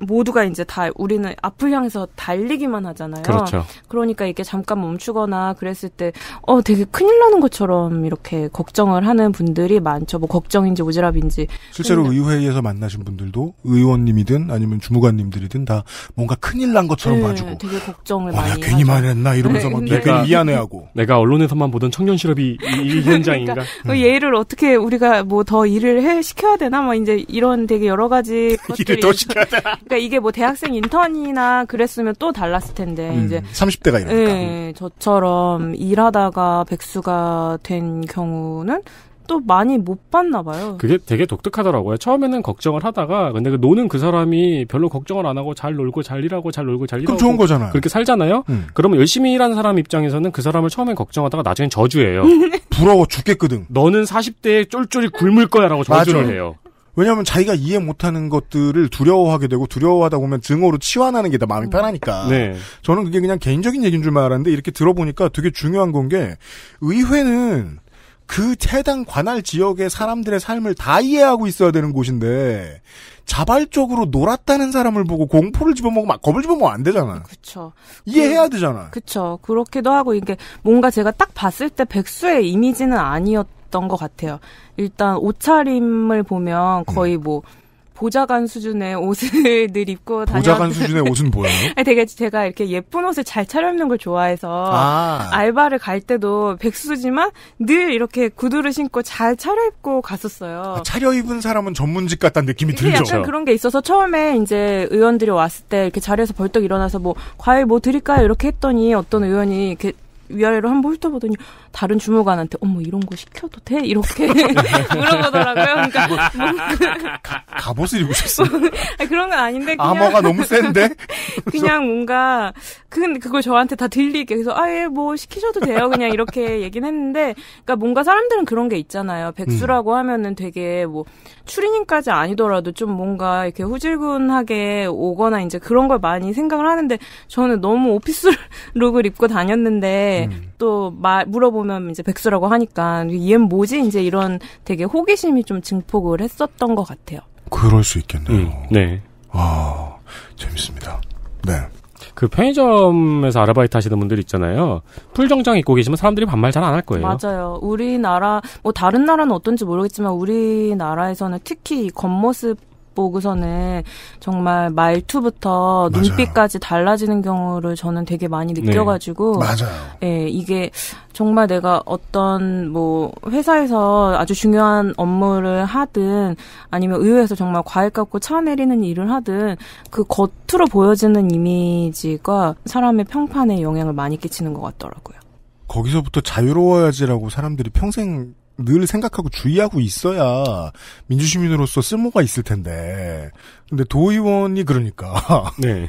Speaker 5: 모두가 이제 다 우리는 앞을 향해서 달리기만 하잖아요. 그렇죠. 그러니까 이게 잠깐 멈추거나 그랬을 때, 어, 되게 큰일 나는 것처럼 이렇게 걱정을 하는 분들이 많죠. 뭐, 걱정인지 오지랖인지. 실제로
Speaker 2: 그러니까 의회에서 만나신 분들도 의원님이든 아니면 주무관님들이든 다 뭔가 큰일 난 것처럼
Speaker 3: 네, 봐주고.
Speaker 5: 되게 걱정을 와, 아, 많이.
Speaker 3: 괜히 말했나? 이러면서 네, 막 내가 미안해하고. 내가 언론에서만 보던 청년 실업이 이, 그러니까 현장인가?
Speaker 5: 그러니까 음. 얘를 어떻게 우리가 뭐 더 일을 해, 시켜야 되나? 막 뭐 이제 이런 되게 여러 가지. 일을 더 시켜야 되나? 그러니까 이게 뭐 대학생 인턴이나 그랬으면 또 달랐을 텐데 음, 이제 30대가 이러니까. 네, 저처럼 일하다가 백수가 된 경우는 또 많이 못 봤나 봐요.
Speaker 3: 그게 되게 독특하더라고요. 처음에는 걱정을 하다가 근데 그 노는 그 사람이 별로 걱정을 안 하고 잘 놀고 잘 일하고 잘 놀고 잘 일하고 그럼 좋은 거잖아요. 그렇게 살잖아요. 음. 그러면 열심히 일하는 사람 입장에서는 그 사람을 처음엔 걱정하다가 나중엔 저주예요. 부러워 죽겠거든. 너는 40대에 쫄쫄이 굶을 거야라고 저주를 해요.
Speaker 2: 왜냐하면 자기가 이해 못하는 것들을 두려워하게 되고 두려워하다 보면 증오로 치환하는 게다 마음이 음. 편하니까. 네. 저는 그게 그냥 개인적인 얘기인 줄만 알았는데 이렇게 들어보니까 되게 중요한 건 게 의회는 그 해당 관할 지역의 사람들의 삶을 다 이해하고 있어야 되는 곳인데 자발적으로 놀았다는 사람을 보고 공포를 집어먹으면 겁을 집어먹으면 안 되잖아. 그렇죠. 이해해야 그 되잖아.
Speaker 5: 그렇죠. 그렇기도 하고 이게 뭔가 제가 딱 봤을 때 백수의 이미지는 아니었. 있었던 것 같아요. 일단 옷차림을 보면 거의 음. 뭐 보좌관 수준의 옷을 늘 입고 다녔 보좌관 수준의 옷은 뭐예요? 되게 제가 이렇게 예쁜 옷을 잘 차려입는 걸 좋아해서 아. 알바를 갈 때도 백수지만 늘 이렇게 구두를 신고 잘 차려입고 갔었어요. 아,
Speaker 2: 차려입은 사람은 전문직 같다는 느낌이 들죠. 약간 그런
Speaker 5: 게 있어서 처음에 이제 의원들이 왔을 때 이렇게 자리에서 벌떡 일어나서 뭐 과일 뭐 드릴까요 이렇게 했더니 어떤 의원이 이렇게 위아래로 한 번 훑어보더니 다른 주무관한테 어머 이런 거 시켜도 돼? 이렇게 물어보더라고요.
Speaker 6: 그러니까 뭐, 뭐
Speaker 2: 가, 갑옷을 입으셨어?
Speaker 5: 그런 건 아닌데 그냥 암호가 너무 센데 그냥 뭔가 그 그걸 저한테 다 들리게 그래서 아예뭐 시키셔도 돼요 그냥 이렇게 얘기는 했는데 그러니까 뭔가 사람들은 그런 게 있잖아요. 백수라고 음. 하면은 되게 뭐 추리닝까지 아니더라도 좀 뭔가 이렇게 후질근하게 오거나 이제 그런 걸 많이 생각을 하는데 저는 너무 오피스 룩을 입고 다녔는데 음. 또 말, 물어보면 이제 백수라고 하니까 얘는 뭐지? 이제 이런 되게 호기심이 좀 증폭을 했었던 것 같아요.
Speaker 2: 그럴 수 있겠네요. 음, 네. 아,
Speaker 3: 재밌습니다. 네. 그 편의점에서 아르바이트 하시는 분들 있잖아요. 풀정장 입고 계시면 사람들이 반말 잘 안 할 거예요.
Speaker 5: 맞아요. 우리나라 뭐 다른 나라는 어떤지 모르겠지만 우리나라에서는 특히 겉모습 보고서는 정말 말투부터 맞아요. 눈빛까지 달라지는 경우를 저는 되게 많이 네. 느껴가지고 네. 맞아요. 예, 이게 정말 내가 어떤 뭐 회사에서 아주 중요한 업무를 하든 아니면 의회에서 정말 과일 갖고차 내리는 일을 하든 그 겉으로 보여지는 이미지가 사람의 평판에 영향을 많이 끼치는 것 같더라고요.
Speaker 2: 거기서부터 자유로워야지라고 사람들이 평생 늘 생각하고 주의하고 있어야 민주시민으로서 쓸모가 있을 텐데. 근데 도의원이 그러니까. 네.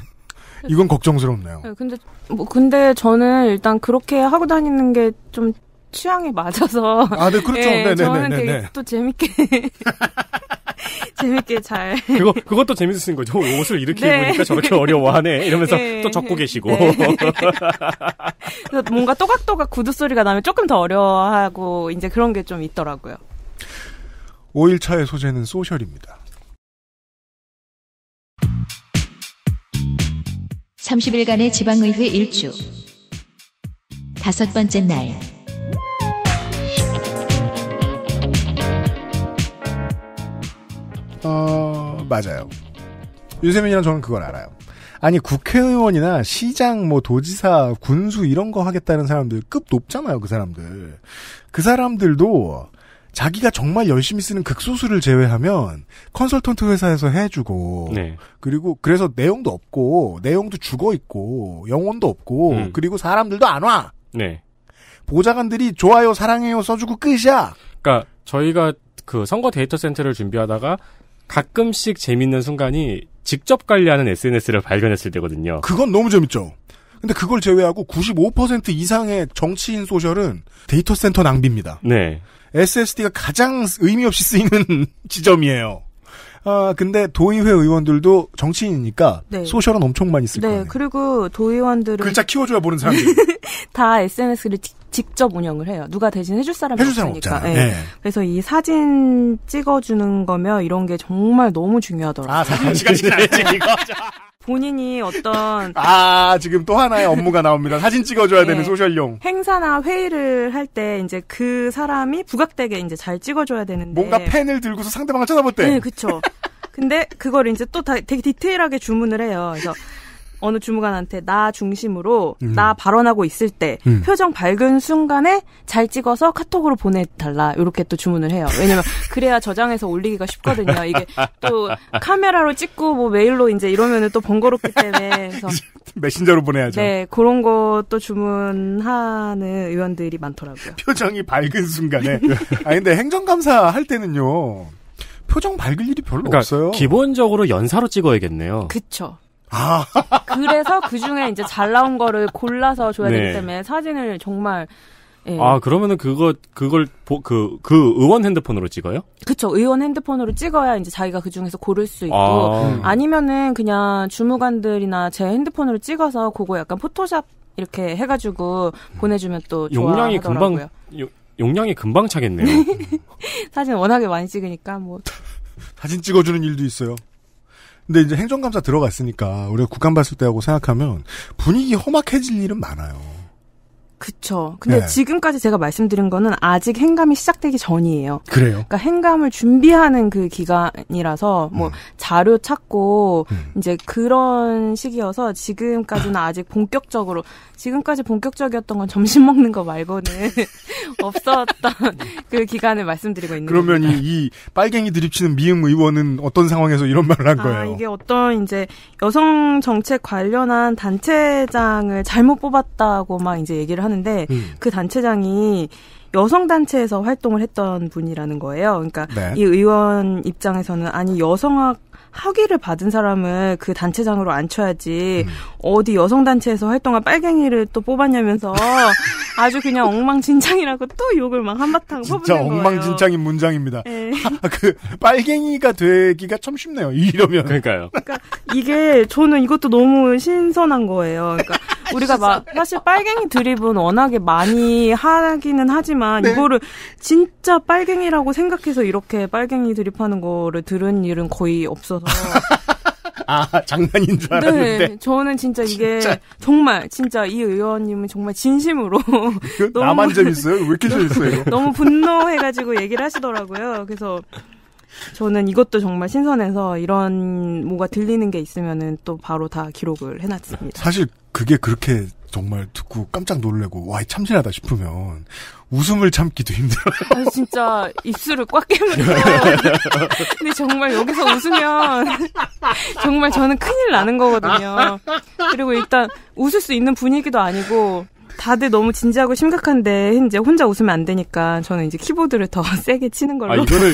Speaker 2: 이건 걱정스럽네요.
Speaker 5: 네, 근데 뭐 근데 저는 일단 그렇게 하고 다니는 게 좀 취향에 맞아서. 아, 네, 그렇죠. 예, 네, 네, 네, 저는 네, 되게 네. 또 재밌게 재밌게 잘.
Speaker 3: 그거, 그것도 재밌으신 거죠. 옷을 이렇게 네. 입으니까 저렇게 어려워하네. 이러면서 네. 또 적고 계시고. 네.
Speaker 5: 그래서 뭔가 또각또각 구두 소리가 나면 조금 더 어려워하고, 이제 그런 게 좀 있더라고요.
Speaker 2: 5일차의 소재는 소셜입니다.
Speaker 1: 30일간의 지방의회 일주. 다섯 번째 날.
Speaker 2: 어, 맞아요. 유세민이랑 저는 그걸 알아요. 아니 국회의원이나 시장 뭐 도지사 군수 이런 거 하겠다는 사람들 급 높잖아요 그 사람들 그 사람들도 자기가 정말 열심히 쓰는 극소수를 제외하면 컨설턴트 회사에서 해주고 네. 그리고 그래서 내용도 없고 내용도 죽어 있고 영혼도 없고 음. 그리고 사람들도 안와 네. 보좌관들이 좋아요 사랑해요 써주고 끝이야
Speaker 3: 그니까 저희가 그 선거 데이터 센터를 준비하다가 가끔씩 재밌는 순간이 직접 관리하는 SNS를 발견했을 때거든요. 그건 너무
Speaker 2: 재밌죠. 근데 그걸 제외하고 95% 이상의 정치인 소셜은 데이터 센터 낭비입니다. 네. SSD가 가장 의미 없이 쓰이는 지점이에요. 아, 근데 도의회 의원들도 정치인이니까 네. 소셜은 엄청 많이 쓸 네, 거예요.
Speaker 5: 네, 그리고 도의원들은 글자 키워줘야 보는 사람들 다 SNS를 직접 운영을 해요. 누가 대신 해줄 사람이 해줄 사람 없으니까. 네. 네. 그래서 이 사진 찍어주는 거며 이런 게 정말 너무 중요하더라고요. 아, 사진 찍어주는 아, 거 본인이 어떤 아
Speaker 2: 지금 또 하나의 업무가 나옵니다. 사진 찍어줘야 네. 되는 소셜용
Speaker 5: 행사나 회의를 할 때 이제 그 사람이 부각되게 이제 잘 찍어줘야 되는데 뭔가 펜을 들고서 상대방을 쳐다볼 때. 네, 그렇죠. 근데 그걸 이제 또다 되게 디테일하게 주문을 해요. 그래서 어느 주무관한테 나 중심으로 음. 나 발언하고 있을 때 음. 표정 밝은 순간에 잘 찍어서 카톡으로 보내달라 이렇게 또 주문을 해요. 왜냐면 그래야 저장해서 올리기가 쉽거든요. 이게 또 카메라로 찍고 뭐 메일로 이제 이러면은 또 번거롭기 때문에 그래서
Speaker 2: 메신저로 보내야죠.
Speaker 5: 네 그런 것도 주문하는 의원들이 많더라고요. 표정이
Speaker 2: 밝은 순간에. 아 근데 행정감사 할 때는요. 표정 밝을 일이 별로
Speaker 3: 그러니까 없어요. 기본적으로 연사로 찍어야겠네요.
Speaker 5: 그쵸. 아. 그래서 그 중에 이제 잘 나온 거를 골라서 줘야 네. 되기 때문에 사진을 정말 예. 아
Speaker 3: 그러면은 그거 그걸 그그 그 의원 핸드폰으로 찍어요?
Speaker 5: 그쵸 의원 핸드폰으로 찍어야 이제 자기가 그 중에서 고를 수 있고 아. 니면은 그냥 주무관들이나 제 핸드폰으로 찍어서 그거 약간 포토샵 이렇게 해가지고 보내주면 또 용량이 금방
Speaker 3: 요, 용량이 금방 차겠네요.
Speaker 5: 사진 워낙에 많이 찍으니까 뭐
Speaker 3: 사진
Speaker 2: 찍어주는 일도 있어요. 근데 이제 행정감사 들어갔으니까 우리가 국감 봤을 때하고 생각하면
Speaker 5: 분위기 험악해질 일은 많아요. 그쵸. 근데 네. 지금까지 제가 말씀드린 거는 아직 행감이 시작되기 전이에요. 그래요? 그러니까 행감을 준비하는 그 기간이라서 뭐 음. 자료 찾고 음. 이제 그런 시기여서 지금까지는 아직 본격적으로 지금까지 본격적이었던 건 점심 먹는 거 말고는 없었던 그 기간을 말씀드리고 있는 그러면
Speaker 2: 겁니다. 이, 이 빨갱이 드립치는 미음 의원은 어떤 상황에서 이런 말을 한 아, 거예요? 이게
Speaker 5: 어떤 이제 여성 정책 관련한 단체장을 잘못 뽑았다고 막 이제 얘기를 하한 하는데 음. 그 단체장이 여성 단체에서 활동을 했던 분이라는 거예요. 그러니까 네. 이 의원 입장에서는 아니 여성학 학위를 받은 사람을 그 단체장으로 앉혀야지 음. 어디 여성 단체에서 활동한 빨갱이를 또 뽑았냐면서 아주 그냥 엉망진창이라고 또 욕을 막 한바탕 퍼붓는 거예요. 진짜 엉망진창인
Speaker 2: 문장입니다. 네. 그 빨갱이가 되기가
Speaker 5: 참 쉽네요. 이러면
Speaker 6: 그러니까요. 그러니까
Speaker 5: 이게 저는 이것도 너무 신선한 거예요. 그러니까 우리가 막 사실 빨갱이 드립은 워낙에 많이 하기는 하지만 네. 이거를 진짜 빨갱이라고 생각해서 이렇게 빨갱이 드립하는 거를 들은 일은 거의 없어서 아, 장난인 줄 네, 알았는데. 네, 저는 진짜 이게 진짜. 정말 진짜 이 의원님은 정말 진심으로 너무, 나만 재밌어요? 왜 이렇게 재밌어요? 너무 분노해 가지고 얘기를 하시더라고요. 그래서 저는 이것도 정말 신선해서 이런 뭐가 들리는 게 있으면은 또 바로 다 기록을 해놨습니다. 사실
Speaker 2: 그게 그렇게 정말 듣고 깜짝 놀래고 와 참신하다 싶으면 웃음을 참기도 힘들어요.
Speaker 5: 아 진짜 입술을 꽉 깨물고.
Speaker 2: 어
Speaker 5: 근데 정말 여기서 웃으면 정말 저는 큰일 나는 거거든요. 그리고 일단 웃을 수 있는 분위기도 아니고 다들 너무 진지하고 심각한데 이제 혼자 웃으면 안 되니까 저는 이제 키보드를 더 세게 치는 걸로. 아 이거를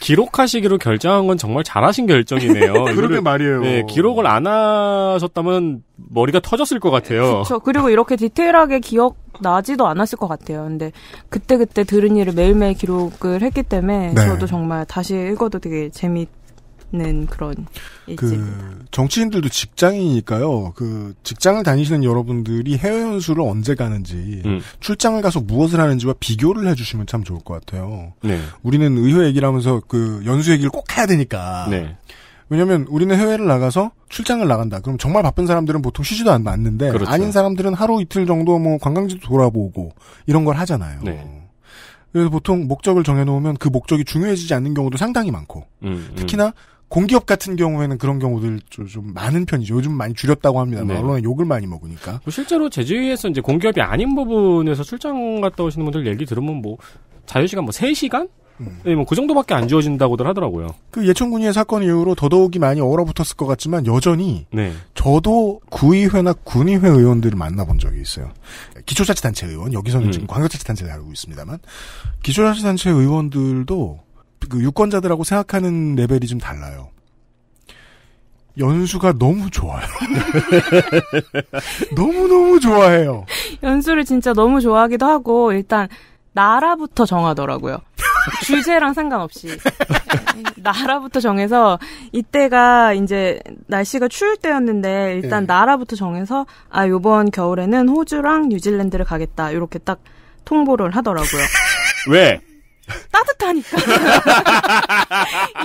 Speaker 3: 기록하시기로 결정한 건 정말 잘하신 결정이네요. 그러게 말이에요. 네, 기록을 안 하셨다면 머리가 터졌을 것 같아요. 그렇죠.
Speaker 5: 그리고 이렇게 디테일하게 기억 나지도 않았을 것 같아요. 근데 그때 그때 들은 일을 매일매일 기록을 했기 때문에 네. 저도 정말 다시 읽어도 되게 재미 는 그런 일지입니다.
Speaker 2: 그 정치인들도 직장이니까요. 그 직장을 다니시는 여러분들이 해외 연수를 언제 가는지, 음. 출장을 가서 무엇을 하는지와 비교를 해주시면 참 좋을 것 같아요. 네. 우리는 의회 얘기를 하면서 그 연수 얘기를 꼭 해야 되니까. 네. 왜냐면 우리는 해외를 나가서 출장을 나간다. 그럼 정말 바쁜 사람들은 보통 쉬지도 않는데 그렇죠. 아닌 사람들은 하루 이틀 정도 뭐 관광지도 돌아보고 이런 걸 하잖아요. 네. 그래서 보통 목적을 정해놓으면 그 목적이 중요해지지 않는 경우도 상당히 많고
Speaker 6: 음, 음. 특히나
Speaker 2: 공기업 같은 경우에는 그런 경우들 좀 많은 편이죠. 요즘 많이 줄였다고 합니다. 네. 언론에 욕을
Speaker 3: 많이 먹으니까. 실제로 제주에서 이제 공기업이 아닌 부분에서 출장 갔다 오시는 분들 얘기 들으면 뭐 자유시간 뭐 3시간? 음. 네, 뭐그 정도밖에 안주어진다고들 하더라고요.
Speaker 2: 그 예천군의 사건 이후로 더더욱이 많이 얼어붙었을 것 같지만 여전히 네. 저도 구의회나 군의회 의원들을 만나본 적이 있어요. 기초자치단체 의원 여기서는 음. 지금 광역자치단체를 다루고 있습니다만 기초자치단체 의원들도 그 유권자들하고 생각하는 레벨이 좀 달라요. 연수가 너무 좋아요.
Speaker 5: 너무너무 좋아해요. 연수를 진짜 너무 좋아하기도 하고, 일단, 나라부터 정하더라고요. 주제랑 상관없이. 나라부터 정해서, 이때가 이제 날씨가 추울 때였는데, 일단 네. 나라부터 정해서, 아, 요번 겨울에는 호주랑 뉴질랜드를 가겠다. 이렇게 딱 통보를 하더라고요. 왜? 따뜻하니까.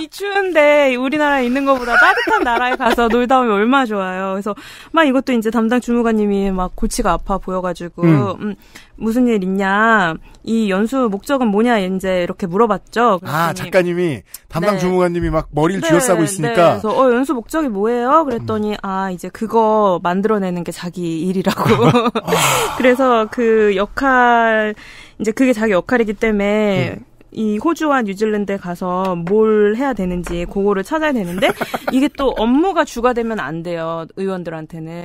Speaker 5: 이 추운데 우리나라에 있는 것보다 따뜻한 나라에 가서 놀다 오면 얼마나 좋아요. 그래서 막 이것도 이제 담당 주무관님이 막 골치가 아파 보여가지고, 음. 음, 무슨 일 있냐, 이 연수 목적은 뭐냐, 이제 이렇게 물어봤죠. 아,
Speaker 2: 작가님이, 담당 네. 주무관님이 막 머리를 네,
Speaker 5: 쥐어싸고 네. 있으니까. 네. 그래서, 어, 연수 목적이 뭐예요? 그랬더니, 음. 아, 이제 그거 만들어내는 게 자기 일이라고. 아. 그래서 그 역할, 이제 그게 자기 역할이기 때문에, 음. 이 호주와 뉴질랜드에 가서 뭘 해야 되는지 그거를 찾아야 되는데 이게 또 업무가 주가 되면 안 돼요 의원들한테는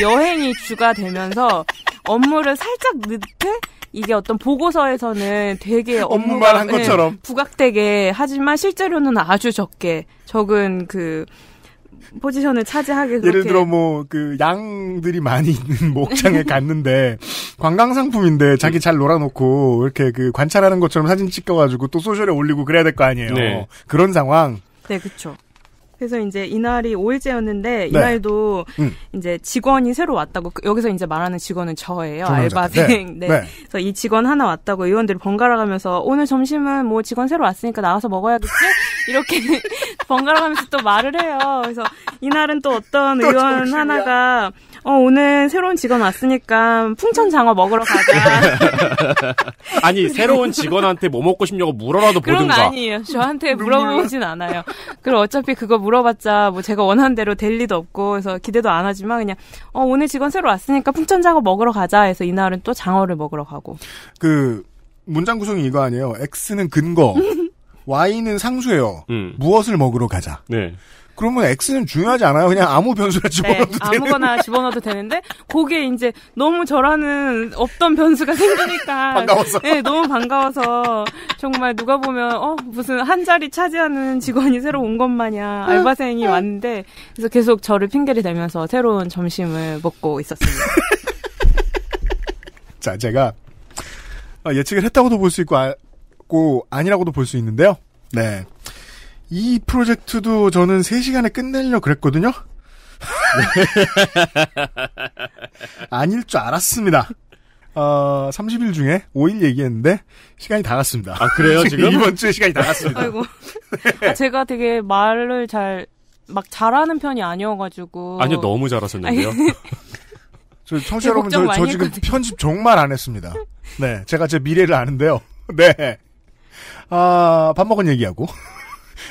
Speaker 5: 여행이 주가 되면서 업무를 살짝 늦게 이게 어떤 보고서에서는 되게 업무만 한 것처럼 예, 부각되게 하지만 실제로는 아주 적게 적은 그 포지션을 차지하게 예를 들어
Speaker 2: 뭐 그 양들이 많이 있는 목장에 뭐 갔는데 관광 상품인데 자기 잘 놀아놓고 이렇게 그 관찰하는 것처럼 사진 찍어가지고또 소셜에 올리고 그래야 될 거 아니에요. 네. 그런 상황.
Speaker 5: 네, 그렇죠. 그래서 이제 이날이 5일째였는데 이날도 네. 음. 이제 직원이 새로 왔다고 그, 여기서 이제 말하는 직원은 저예요 알바생. 네. 네. 네. 그래서 이 직원 하나 왔다고 의원들이 번갈아가면서 오늘 점심은 뭐 직원 새로 왔으니까 나가서 먹어야겠지 이렇게 번갈아가면서 또 말을 해요. 그래서 이날은 또 어떤 또 의원 정신이야. 하나가 어 오늘 새로운 직원 왔으니까 풍천 장어 먹으러
Speaker 3: 가자. 아니 새로운 직원한테 뭐 먹고 싶냐고 물어라도 보든가. 그런 거 아니에요.
Speaker 5: 저한테 물어보진 않아요. 그리고 어차피 그거 물어봤자 뭐 제가 원하는 대로 될 리도 없고 그래서 기대도 안 하지만 그냥 어 오늘 직원 새로 왔으니까 풍천장어 먹으러 가자 해서 이날은 또 장어를 먹으러 가고.
Speaker 2: 그 문장 구성이 이거 아니에요. X는 근거, Y는 상수예요. 음. 무엇을 먹으러 가자. 네. 그러면 X는 중요하지 않아요. 그냥 아무 변수나 네, 집어넣어도 네, 되는. 아무거나
Speaker 5: 집어넣어도 되는데 그게 이제 너무 저라는 없던 변수가 생기니까 반가워서. 네, 너무 반가워서 정말 누가 보면 어 무슨 한 자리 차지하는 직원이 새로 온 것 마냥 알바생이 왔는데 그래서 계속 저를 핑계를 대면서 새로운 점심을 먹고 있었습니다.
Speaker 2: 자, 제가 어, 예측을 했다고도 볼 수 있고 아, 아니라고도 볼 수 있는데요. 네. 이 프로젝트도 저는 3시간에 끝내려 그랬거든요. 아닐 줄 알았습니다. 어, 30일 중에 5일 얘기했는데 시간이 다 갔습니다. 아 그래요 지금 이번 주에 시간이 다 갔습니다.
Speaker 5: 아이고 네. 아, 제가 되게 말을 잘 막 잘하는 편이 아니어가지고 아니요 너무 잘하셨는데요.
Speaker 2: 저 청취자 네, 여러분 저, 저 지금 편집 정말 안 했습니다. 네 제가 제 미래를 아는데요. 네. 아밥 먹은 얘기하고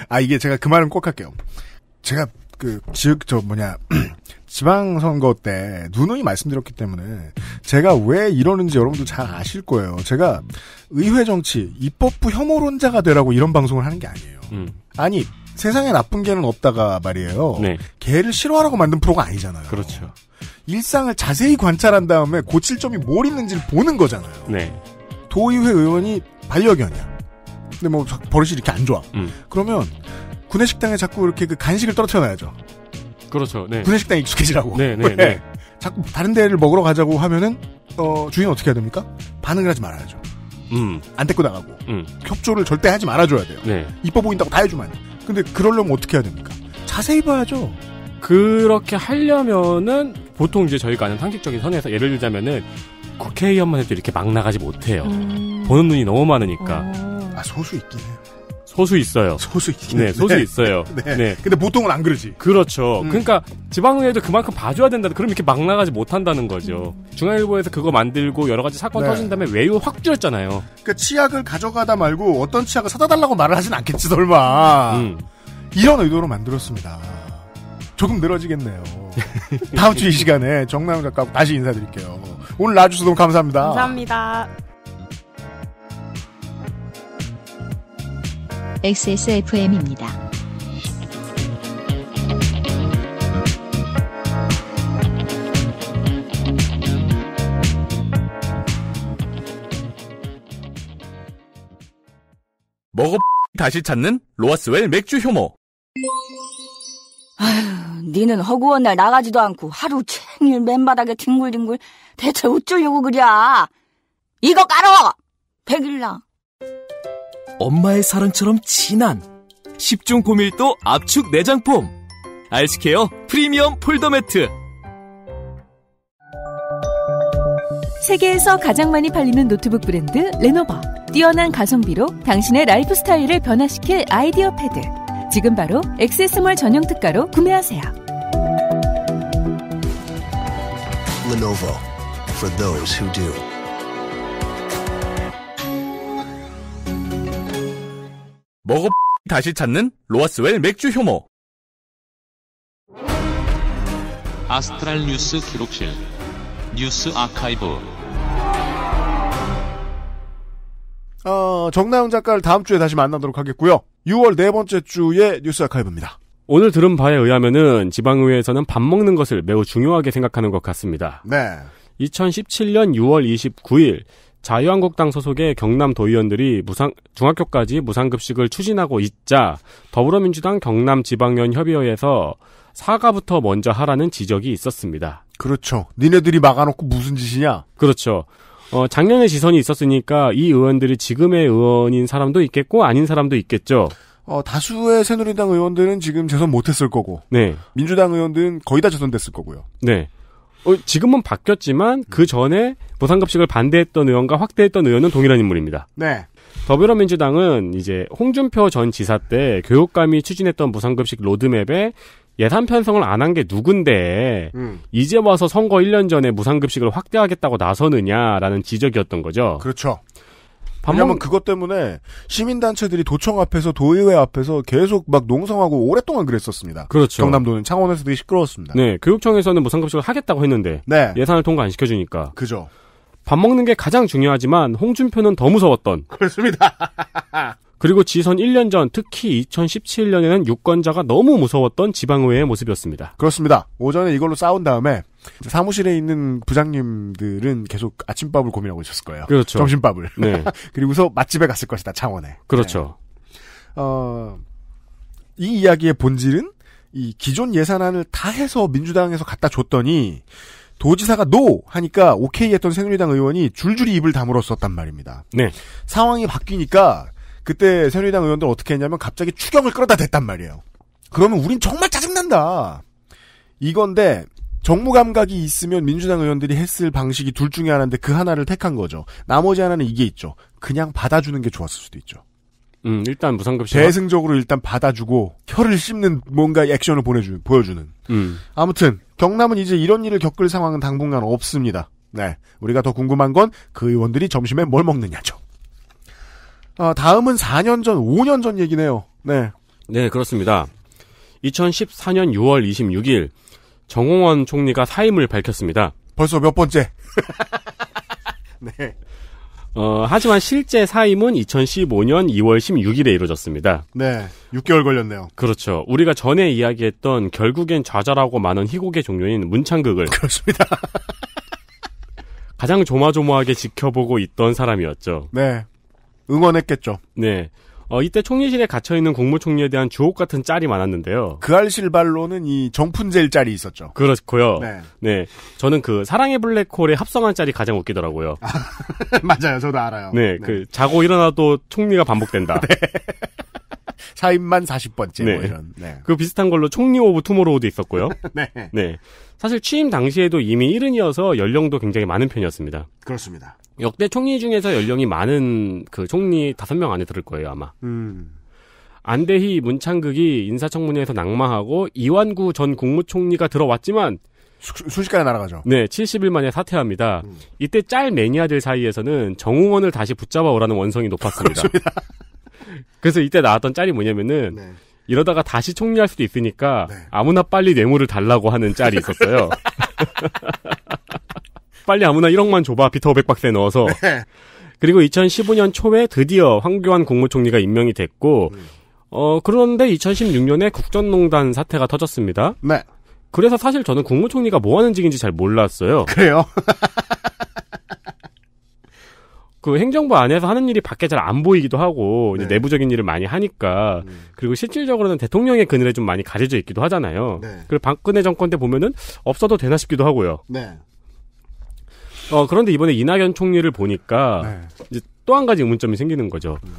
Speaker 2: 아 이게 제가 그 말은 꼭 할게요. 제가 그즉저 뭐냐 지방선거 때 누누이 말씀드렸기 때문에 제가 왜 이러는지 여러분들잘 아실 거예요. 제가 의회 정치 입법부 혐오론자가 되라고 이런 방송을 하는 게 아니에요. 음. 아니 세상에 나쁜 개는 없다가 말이에요. 네. 개를 싫어하라고 만든 프로가 아니잖아요. 그렇죠. 일상을 자세히 관찰한 다음에 고칠 점이 뭘 있는지를 보는 거잖아요. 네. 도의회 의원이 반려견이야. 근데 뭐 버릇이 이렇게 안 좋아. 음. 그러면 구내식당에 자꾸 이렇게 그 간식을 떨어뜨려놔야죠.
Speaker 3: 그렇죠. 네. 구내식당에 익숙해지라고. 네, 네, 네.
Speaker 2: 자꾸 다른 데를 먹으러 가자고 하면은 어, 주인 어떻게 해야 됩니까? 반응을 하지 말아야죠. 음. 안 데리고 나가고 음. 협조를 절대 하지 말아줘야 돼요. 네. 이뻐 보인다고 다 해주면. 안 돼. 근데 그러려면 어떻게 해야 됩니까? 자세히 봐야죠.
Speaker 3: 그렇게 하려면은 보통 이제 저희가 아는 상식적인 선에서 예를 들자면은 국회의원만 해도 이렇게 막 나가지 못해요. 음. 보는 눈이 너무 많으니까. 어. 아 소수 있긴 해요. 소수 있어요. 소수 있긴 네, 소수 네. 있어요. 네. 네. 네. 근데 보통은 안 그러지. 그렇죠. 음. 그러니까 지방의회도 그만큼 봐줘야 된다. 그럼 이렇게 막 나가지 못한다는 거죠. 음. 중앙일보에서 그거 만들고 여러 가지 사건 네. 터진 다음에 외유 확 줄였잖아요. 그러니까
Speaker 2: 치약을 가져가다 말고 어떤 치약을 사다 달라고 말을 하진 않겠지 설마. 음. 이런 의도로 만들었습니다. 조금 늘어지겠네요. 다음 주 이 시간에 정남 작가 다시 인사드릴게요. 오늘 나와주셔서 너무 감사합니다.
Speaker 5: 감사합니다.
Speaker 1: XSFM입니다.
Speaker 4: 먹어 다시 찾는 로아스웰 맥주 효모.
Speaker 1: 아휴, 니는 허구한 날 나가지도 않고 하루 챙일 맨바닥에 뒹굴뒹굴 대체 어쩌려고 그랴. 이거 깔어! 백일랑
Speaker 4: 엄마의 사랑처럼 진한 10중 고밀도 압축 내장폼 아이스케어 프리미엄 폴더 매트
Speaker 1: 세계에서 가장 많이 팔리는 노트북 브랜드 레노버 뛰어난 가성비로 당신의 라이프 스타일을 변화시킬 아이디어 패드 지금 바로 액세스몰 전용 특가로 구매하세요
Speaker 4: l e n for those who do 먹어 다시 찾는 로아스웰 맥주 효모 아스트랄 뉴스 기록실 뉴스 아카이브
Speaker 2: 어, 정나영 작가를 다음 주에 다시 만나도록 하겠고요. 6월 네 번째 주의 뉴스 아카이브입니다.
Speaker 3: 오늘 들은 바에 의하면은 지방의회에서는 밥 먹는 것을 매우 중요하게 생각하는 것 같습니다. 네. 2017년 6월 29일 자유한국당 소속의 경남 도의원들이 무상, 중학교까지 무상급식을 추진하고 있자 더불어민주당 경남 지방연 협의회에서 사과부터 먼저 하라는 지적이 있었습니다. 그렇죠. 니네들이
Speaker 2: 막아놓고 무슨
Speaker 3: 짓이냐? 그렇죠. 어, 작년에 지선이 있었으니까 이 의원들이 지금의 의원인 사람도 있겠고 아닌 사람도 있겠죠.
Speaker 2: 어, 다수의 새누리당 의원들은 지금 재선 못했을 거고, 네. 민주당 의원들은 거의 다 재선됐을
Speaker 3: 거고요. 네. 어, 지금은 바뀌었지만 그 음. 전에 보상급식을 반대했던 의원과 확대했던 의원은 동일한 인물입니다. 네. 더불어민주당은 이제 홍준표 전 지사 때 교육감이 추진했던 무상급식 로드맵에 예산 편성을 안 한 게 누군데 음. 이제 와서 선거 1년 전에 무상급식을 확대하겠다고 나서느냐라는 지적이었던 거죠. 그렇죠. 왜냐면
Speaker 2: 그것 때문에 시민단체들이 도청 앞에서 도의회 앞에서 계속 막 농성하고 오랫동안
Speaker 3: 그랬었습니다. 그렇죠. 경남도는 창원에서도 시끄러웠습니다. 네, 교육청에서는 그 무 뭐 상급식을 하겠다고 했는데 네. 예산을 통과 안 시켜주니까. 그죠. 밥 먹는 게 가장 중요하지만 홍준표는 더 무서웠던. 그렇습니다. 그리고 지선 1년 전 특히 2017년에는 유권자가 너무 무서웠던 지방의회의 모습이었습니다. 그렇습니다. 오전에 이걸로 싸운 다음에 사무실에
Speaker 2: 있는 부장님들은 계속 아침밥을 고민하고 있었을 거예요. 그렇죠. 점심밥을. 네. 그리고서 맛집에 갔을 것이다, 창원에. 그렇죠. 네. 어, 이 이야기의 본질은 이 기존 예산안을 다 해서 민주당에서 갖다 줬더니 도지사가 노 하니까 오케이 했던 새누리당 의원이 줄줄이 입을 다물었었단 말입니다. 네. 상황이 바뀌니까 그때 새누리당 의원들 어떻게 했냐면 갑자기 추경을 끌어다 댔단 말이에요. 그러면 우린 정말 짜증난다. 이건데 정무 감각이 있으면 민주당 의원들이 했을 방식이 둘 중에 하나인데 그 하나를 택한 거죠. 나머지 하나는 이게 있죠. 그냥 받아주는 게 좋았을 수도 있죠.
Speaker 3: 음, 일단 무상급식 대승적으로
Speaker 2: 일단 받아주고 혀를 씹는 뭔가 액션을 보내주 보여주는. 음. 아무튼 경남은 이제 이런 일을 겪을 상황은 당분간 없습니다. 네, 우리가 더 궁금한 건 그 의원들이 점심에 뭘 먹느냐죠. 아, 다음은 4년 전, 5년 전 얘기네요. 네.
Speaker 3: 네, 그렇습니다. 2014년 6월 26일 정홍원 총리가 사임을 밝혔습니다.
Speaker 2: 벌써 몇 번째? 네.
Speaker 3: 어, 하지만 실제 사임은 2015년 2월 16일에 이루어졌습니다.
Speaker 2: 네. 6개월 걸렸네요.
Speaker 3: 그렇죠. 우리가 전에 이야기했던 결국엔 좌절하고 많은 희곡의 종류인 문창극을. 그렇습니다. 가장 조마조마하게 지켜보고 있던 사람이었죠.
Speaker 2: 네. 응원했겠죠.
Speaker 3: 네. 어, 이때 총리실에 갇혀있는 국무총리에 대한 주옥 같은 짤이 많았는데요. 그 알 실발로는 이정품젤 짤이 있었죠. 그렇고요. 네. 네. 저는 그 사랑의 블랙홀에 합성한 짤이 가장 웃기더라고요. 아,
Speaker 2: 맞아요. 저도 알아요. 네, 네, 그
Speaker 3: 자고 일어나도 총리가 반복된다. 네. 사인만 40번째 뭐 네. 뭐 이런. 네. 그 비슷한 걸로 총리 오브 투모로우도 있었고요. 네. 네. 사실 취임 당시에도 이미 1 0이어서 연령도 굉장히 많은 편이었습니다. 그렇습니다. 역대 총리 중에서 연령이 많은 그 총리 다섯 명 안에 들을 거예요, 아마. 음. 안대희 문창극이 인사청문회에서 낙마하고 이완구 전 국무총리가 들어왔지만 수, 순식간에 날아가죠. 네, 70일 만에 사퇴합니다. 음. 이때 짤 매니아들 사이에서는 정웅원을 다시 붙잡아 오라는 원성이 높았습니다. 그래서 이때 나왔던 짤이 뭐냐면은 네. 이러다가 다시 총리할 수도 있으니까 네. 아무나 빨리 뇌물을 달라고 하는 짤이 있었어요. 빨리 아무나 1억만 줘봐 비터 500박스에 넣어서. 네. 그리고 2015년 초에 드디어 황교안 국무총리가 임명이 됐고 어 그런데 2016년에 국정농단 사태가 터졌습니다. 네. 그래서 사실 저는 국무총리가 뭐 하는 직인지 잘 몰랐어요. 그래요? 그 행정부 안에서 하는 일이 밖에 잘 안 보이기도 하고 네. 내부적인 일을 많이 하니까 음. 그리고 실질적으로는 대통령의 그늘에 좀 많이 가려져 있기도 하잖아요. 네. 그리고 박근혜 정권 때 보면은 없어도 되나 싶기도 하고요. 네. 어, 그런데 이번에 이낙연 총리를 보니까 네. 이제 또 한 가지 의문점이 생기는 거죠. 음.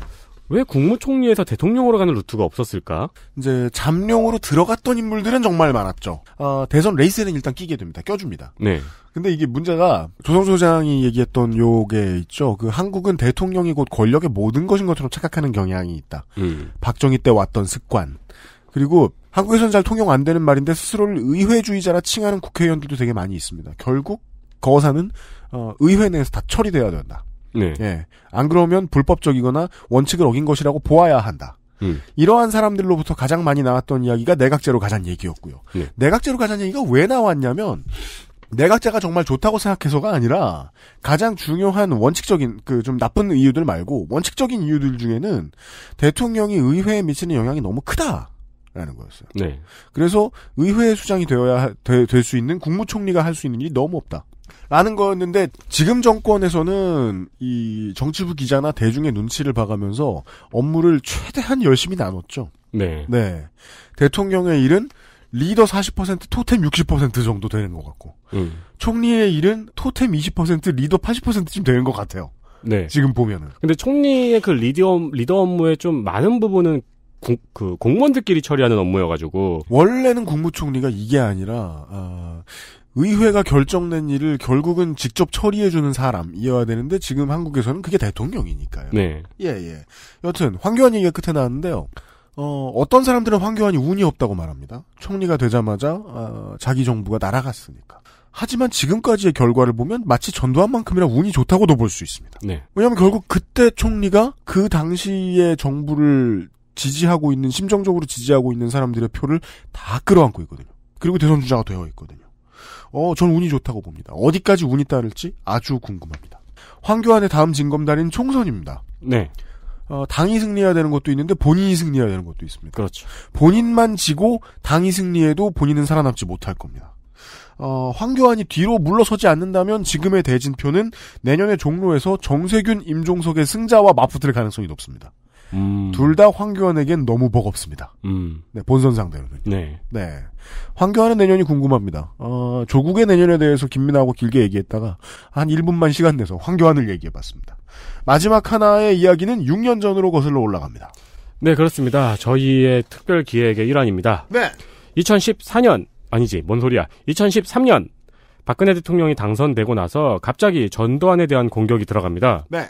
Speaker 3: 왜 국무총리에서 대통령으로 가는 루트가 없었을까? 이제 잠룡으로
Speaker 2: 들어갔던 인물들은 정말 많았죠. 어, 대선 레이스에는 일단 끼게 됩니다. 껴줍니다. 네. 근데 이게 문제가 조성 소장이 얘기했던 요게 있죠. 그 한국은 대통령이 곧 권력의 모든 것인 것처럼 착각하는 경향이 있다. 음. 박정희 때 왔던 습관. 그리고 한국에선 잘 통용 안 되는 말인데 스스로를 의회주의자라 칭하는 국회의원들도 되게 많이 있습니다. 결국 거사는 어, 의회 내에서 다 처리돼야 된다. 네. 예. 안 그러면 불법적이거나 원칙을 어긴 것이라고 보아야 한다. 음. 이러한 사람들로부터 가장 많이 나왔던 이야기가 내각제로 가자는 얘기였고요. 네. 내각제로 가자는 얘기가 왜 나왔냐면 내각제가 정말 좋다고 생각해서가 아니라 가장 중요한 원칙적인 그 좀 나쁜 이유들 말고 원칙적인 이유들 중에는 대통령이 의회에 미치는 영향이 너무 크다라는 거였어요. 네. 그래서 의회의 수장이 되어야 될 수 있는 국무총리가 할 수 있는 일이 너무 없다. 라는 거였는데 지금 정권에서는 이 정치부 기자나 대중의 눈치를 봐가면서 업무를 최대한 열심히 나눴죠. 네. 네. 대통령의 일은 리더 40% 토템 60% 정도 되는 것 같고 음. 총리의 일은 토템 20% 리더 80%쯤 되는 것 같아요. 네. 지금 보면은.
Speaker 3: 근데 총리의 그 리더 리더 업무에 좀 많은 부분은 공, 그 공무원들끼리 처리하는 업무여가지고 원래는 국무총리가 이게 아니라 어, 의회가 결정낸 일을
Speaker 2: 결국은 직접 처리해주는 사람이어야 되는데 지금 한국에서는 그게 대통령이니까요. 네. 예, 예. 여튼 황교안 얘기가 끝에 나왔는데요. 어, 어떤 사람들은 황교안이 운이 없다고 말합니다. 총리가 되자마자 어, 자기 정부가 날아갔으니까. 하지만 지금까지의 결과를 보면 마치 전두환만큼이나 운이 좋다고도 볼 수 있습니다. 네. 왜냐하면 결국 그때 총리가 그 당시의 정부를 지지하고 있는 심정적으로 지지하고 있는 사람들의 표를 다 끌어안고 있거든요. 그리고 대선 주자가 되어 있거든요. 어, 전 운이 좋다고 봅니다. 어디까지 운이 따를지 아주 궁금합니다. 황교안의 다음 진검다리는 총선입니다. 네. 어, 당이 승리해야 되는 것도 있는데 본인이 승리해야 되는 것도 있습니다. 그렇죠. 본인만 지고 당이 승리해도 본인은 살아남지 못할 겁니다. 어, 황교안이 뒤로 물러서지 않는다면 지금의 대진표는 내년에 종로에서 정세균, 임종석의 승자와 맞붙을 가능성이 높습니다. 음. 둘다 황교안에겐 너무 버겁습니다. 음. 네, 본선 상대로는. 네. 네. 황교안의 내년이 궁금합니다. 어, 조국의 내년에 대해서 김민하고 길게 얘기했다가 한 1분만 시간 내서 황교안을 얘기해 봤습니다. 마지막 하나의 이야기는
Speaker 3: 6년 전으로 거슬러 올라갑니다. 네, 그렇습니다. 저희의 특별 기획의 일환입니다. 네. 2014년, 아니지, 뭔 소리야. 2013년, 박근혜 대통령이 당선되고 나서 갑자기 전두환에 대한 공격이 들어갑니다. 네.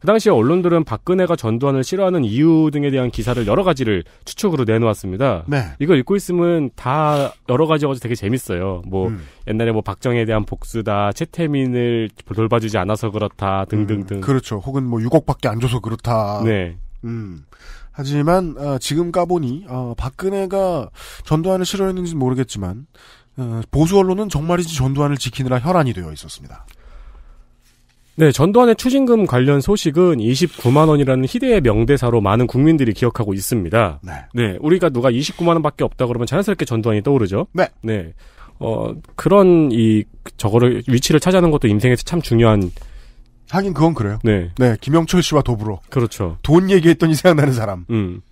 Speaker 3: 그 당시에 언론들은 박근혜가 전두환을 싫어하는 이유 등에 대한 기사를 여러 가지를 추측으로 내놓았습니다. 네. 이걸 읽고 있으면 다 여러 가지가 되게 재밌어요. 뭐 음. 옛날에 뭐 박정희에 대한 복수다, 채태민을 돌봐주지 않아서 그렇다 등등등. 음, 그렇죠.
Speaker 2: 혹은 뭐 6억밖에 안 줘서 그렇다. 네. 음. 하지만 어, 지금 까보니 어, 박근혜가 전두환을 싫어했는지는 모르겠지만 어, 보수 언론은 정말이지 전두환을 지키느라 혈안이 되어 있었습니다.
Speaker 3: 네, 전두환의 추징금 관련 소식은 29만 원이라는 희대의 명대사로 많은 국민들이 기억하고 있습니다. 네. 네, 우리가 누가 29만 원밖에 없다 그러면 자연스럽게 전두환이 떠오르죠. 네. 네. 어, 그런 이 저거를 위치를 차지하는 것도 인생에서 참 중요한 하긴 그건 그래요. 네.
Speaker 2: 네, 김영철 씨와 더불어. 그렇죠. 돈
Speaker 3: 얘기했더니 생각나는 사람. 음.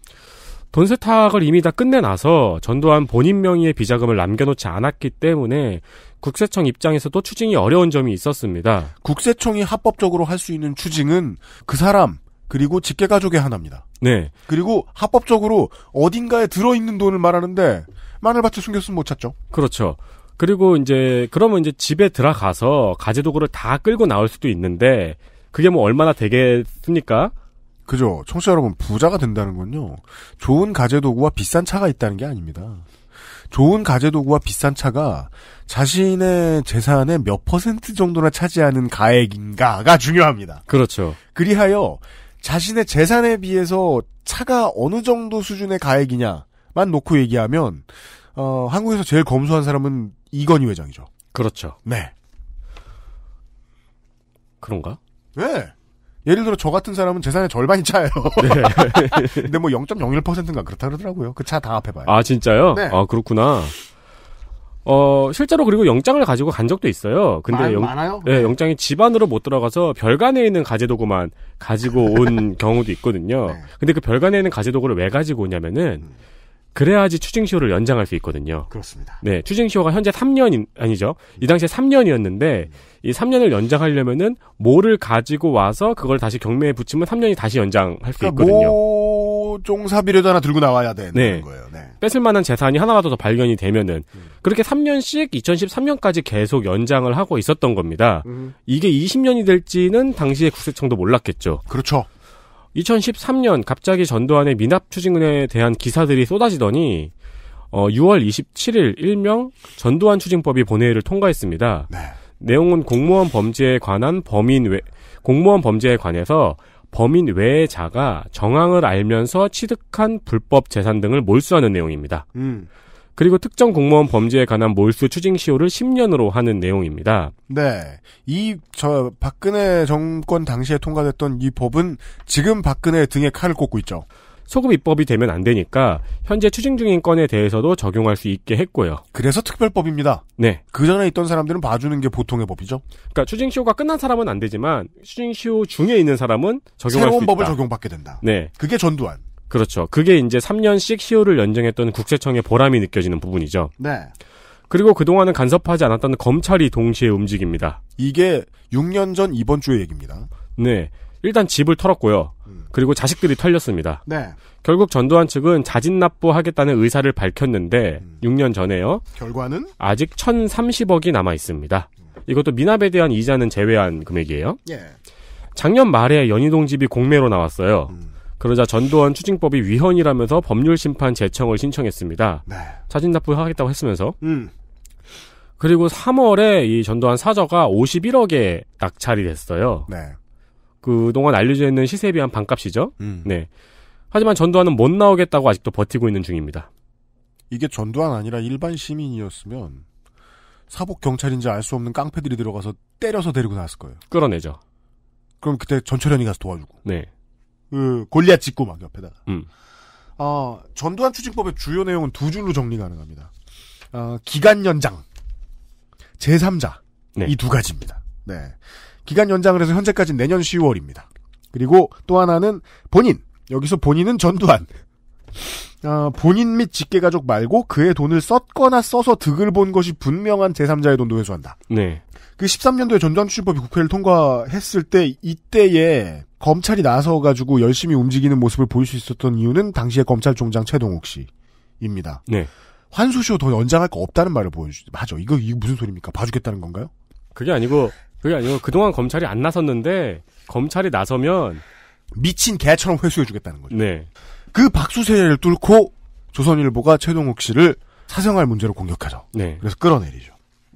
Speaker 3: 돈 세탁을 이미 다 끝내놔서 전두환 본인 명의의 비자금을 남겨놓지 않았기 때문에 국세청 입장에서도 추징이 어려운 점이 있었습니다. 국세청이 합법적으로 할 수 있는 추징은 그 사람 그리고
Speaker 2: 직계가족의 하나입니다. 네. 그리고 합법적으로 어딘가에 들어있는 돈을 말하는데 마늘밭에 숨겼으면 못 찾죠.
Speaker 3: 그렇죠. 그리고 이제 그러면 이제 집에 들어가서 가재도구를 다 끌고 나올 수도 있는데 그게 뭐 얼마나 되겠습니까?
Speaker 2: 그죠. 청취자 여러분, 부자가 된다는 건요. 좋은 가재도구와 비싼 차가 있다는 게 아닙니다. 좋은 가재도구와 비싼 차가 자신의 재산의 몇 퍼센트 정도나 차지하는 가액인가가 중요합니다. 그렇죠. 그리하여 자신의 재산에 비해서 차가 어느 정도 수준의 가액이냐만 놓고 얘기하면 어, 한국에서 제일 검소한 사람은 이건희 회장이죠. 그렇죠. 네. 그런가? 네. 예를 들어 저 같은 사람은 재산의 절반이 차예요. 네. 근데 뭐 0.01%인가 그렇다 그러더라고요. 그 차 다 합해봐요. 아
Speaker 3: 진짜요? 네. 아 그렇구나. 어 실제로 그리고 영장을 가지고 간 적도 있어요. 근데 많, 영, 많아요? 네, 네. 영장이 집안으로 못 들어가서 별관에 있는 가재도구만 가지고 온 경우도 있거든요. 네. 근데 그 별관에 있는 가재도구를 왜 가지고 오냐면은 음. 그래야지 추징쇼를 연장할 수 있거든요. 그렇습니다. 네, 추징쇼가 현재 3년 아니죠. 이 당시에 3년이었는데 이 3년을 연장하려면은 뭐를 가지고 와서 그걸 다시 경매에 붙이면 3년이 다시 연장할 수 그러니까 있거든요.
Speaker 2: 종 사비라도 하나 들고 나와야 되는 네.
Speaker 3: 거예요. 네. 뺏을 만한 재산이 하나라도 더 발견이 되면은 음. 그렇게 3년씩 2013년까지 계속 연장을 하고 있었던 겁니다. 음. 이게 20년이 될지는 당시에 국세청도 몰랐겠죠. 그렇죠. 2013년 갑자기 전두환의 미납 추징에 대한 기사들이 쏟아지더니 어, 6월 27일 일명 전두환 추징법이 본회의를 통과했습니다. 네. 내용은 공무원 범죄에 관한 범인 외 공무원 범죄에 관해서 범인 외의 자가 정황을 알면서 취득한 불법 재산 등을 몰수하는 내용입니다. 음. 그리고 특정 공무원 범죄에 관한 몰수 추징 시효를 10년으로 하는 내용입니다.
Speaker 6: 네.
Speaker 2: 이 저 박근혜 정권 당시에 통과됐던 이 법은 지금 박근혜
Speaker 3: 등에 칼을 꽂고 있죠. 소급 입법이 되면 안 되니까 현재 추징 중인 건에 대해서도 적용할 수 있게 했고요. 그래서 특별법입니다. 네. 그 전에 있던 사람들은 봐주는 게 보통의 법이죠. 그러니까 추징 시효가 끝난 사람은 안 되지만 추징 시효 중에 있는 사람은 적용할 수 있다. 새로운 법을 적용받게 된다. 네. 그게 전두환. 그렇죠. 그게 이제 3년씩 시효를 연장했던 국세청의 보람이 느껴지는 부분이죠. 네. 그리고 그동안은 간섭하지 않았다는 검찰이 동시에 움직입니다. 이게 6년 전 이번 주의 얘기입니다. 네. 일단 집을 털었고요. 음. 그리고 자식들이 털렸습니다. 네. 결국 전두환 측은 자진 납부하겠다는 의사를 밝혔는데 음. 6년 전에요. 결과는 아직 1,030억이 남아 있습니다. 이것도 미납에 대한 이자는 제외한 금액이에요. 예. 작년 말에 연희동 집이 공매로 나왔어요. 음. 그러자 전두환 추징법이 위헌이라면서 법률심판 제청을 신청했습니다. 네. 자진 납부하겠다고 했으면서. 음. 그리고 3월에 이 전두환 사저가 51억에 낙찰이 됐어요. 네. 그동안 알려져 있는 시세에 비한 반값이죠. 음. 네. 하지만 전두환은 못 나오겠다고 아직도 버티고 있는 중입니다. 이게
Speaker 2: 전두환 아니라 일반 시민이었으면 사복 경찰인지 알 수 없는 깡패들이 들어가서 때려서 데리고 나왔을 거예요. 끌어내죠. 그럼 그때 전철현이 가서 도와주고. 네. 그 골리앗 짓고 막 옆에다가. 음. 어, 전두환 추진법의 주요 내용은 두 줄로 정리 가능합니다. 어, 기간 연장, 제3자 네. 이두 가지입니다. 네. 기간 연장을 해서 현재까지 내년 10월입니다. 그리고 또 하나는 본인 여기서 본인은 전두환 어, 본인 및 직계가족 말고 그의 돈을 썼거나 써서 득을 본 것이 분명한 제3자의 돈도 회수한다. 네. 그 13년도에 전두환 법이 국회를 통과했을 때 이때에 검찰이 나서가지고 열심히 움직이는 모습을 볼 수 있었던 이유는 당시의 검찰총장 최동욱 씨입니다. 네. 환수시효더 연장할 거 없다는 말을 보여주죠. 맞아. 이거, 이거 무슨 소리입니까? 봐주겠다는 건가요?
Speaker 3: 그게 아니고, 그게 아니고, 그동안 검찰이 안 나섰는데, 검찰이 나서면, 미친 개처럼 회수해주겠다는 거죠. 네. 그 박수세를 례 뚫고 조선일보가 최동욱 씨를
Speaker 2: 사생활 문제로 공격하죠. 네. 그래서 끌어내리죠.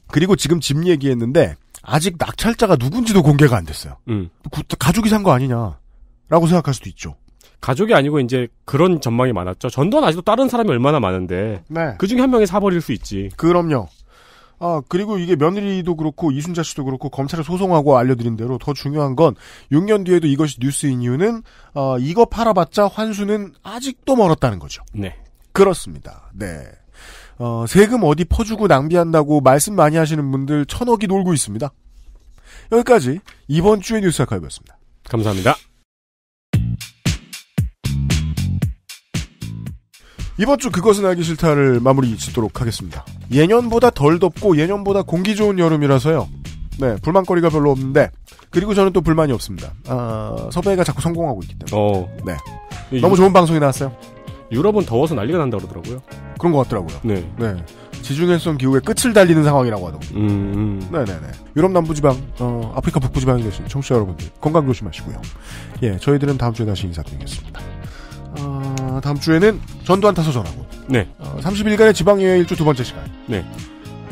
Speaker 2: 그리고 지금 집 얘기했는데 아직 낙찰자가 누군지도 공개가 안 됐어요. 음. 가족이 산 거 아니냐라고 생각할 수도 있죠.
Speaker 3: 가족이 아니고 이제 그런 전망이 많았죠. 전두환 아직도 다른 사람이 얼마나 많은데 네. 그 중에 한 명이 사버릴 수 있지. 그럼요.
Speaker 2: 아, 그리고 이게 며느리도 그렇고 이순자 씨도 그렇고 검찰에 소송하고 알려드린 대로 더 중요한 건 6년 뒤에도 이것이 뉴스인 이유는 어, 이거 팔아봤자 환수는 아직도 멀었다는 거죠. 네. 그렇습니다. 네. 어, 세금 어디 퍼주고 낭비한다고 말씀 많이 하시는 분들 천억이 놀고 있습니다. 여기까지 이번 주의 뉴스 아카이브였습니다. 감사합니다. 이번 주 그것은 알기 싫다를 마무리 짓도록 하겠습니다. 예년보다 덜 덥고 예년보다 공기 좋은 여름이라서요. 네, 불만거리가 별로 없는데 그리고 저는 또 불만이 없습니다. 아, 섭외가 자꾸 성공하고 있기
Speaker 3: 때문에. 어. 네. 너무 좋은
Speaker 2: 방송이 나왔어요.
Speaker 3: 유럽은 더워서 난리가 난다 그러더라고요. 그런 것 같더라고요. 네.
Speaker 2: 네. 지중해성 기후의 끝을 달리는 상황이라고 하더군요.
Speaker 3: 음, 음. 네네네.
Speaker 2: 유럽 남부지방, 어, 아프리카 북부지방에 계신 청취자 여러분들 건강 조심하시고요. 예, 저희들은 다음 주에 다시 인사드리겠습니다. 어, 다음 주에는 전두환 타서 전하고. 네. 어, 30일간의 지방여행 일주 두 번째 시간. 네.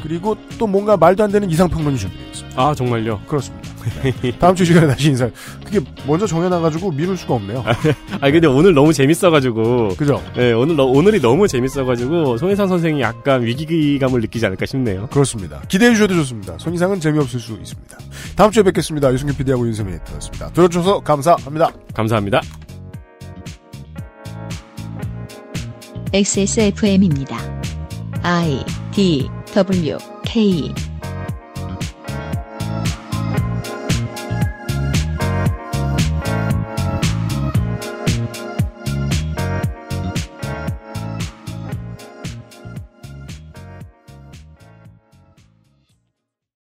Speaker 2: 그리고 또 뭔가 말도 안 되는 이상평론이 준비되어 있습니다.
Speaker 3: 아, 정말요? 그렇습니다. 네. 다음 주 시간에 다시 인사.
Speaker 2: 그게 먼저 정해놔가지고 미룰 수가 없네요.
Speaker 3: 아, 근데 오늘 너무 재밌어가지고. 그죠? 네, 오늘, 오늘이 너무 재밌어가지고 손희상 선생이 약간 위기감을 느끼지 않을까 싶네요. 그렇습니다. 기대해주셔도 좋습니다.
Speaker 2: 손희상은 재미없을 수 있습니다. 다음 주에 뵙겠습니다. 유승규 PD하고 윤세민이 들었습니다. 들어주셔서 감사합니다.
Speaker 3: 감사합니다.
Speaker 1: XSFM입니다. I D W K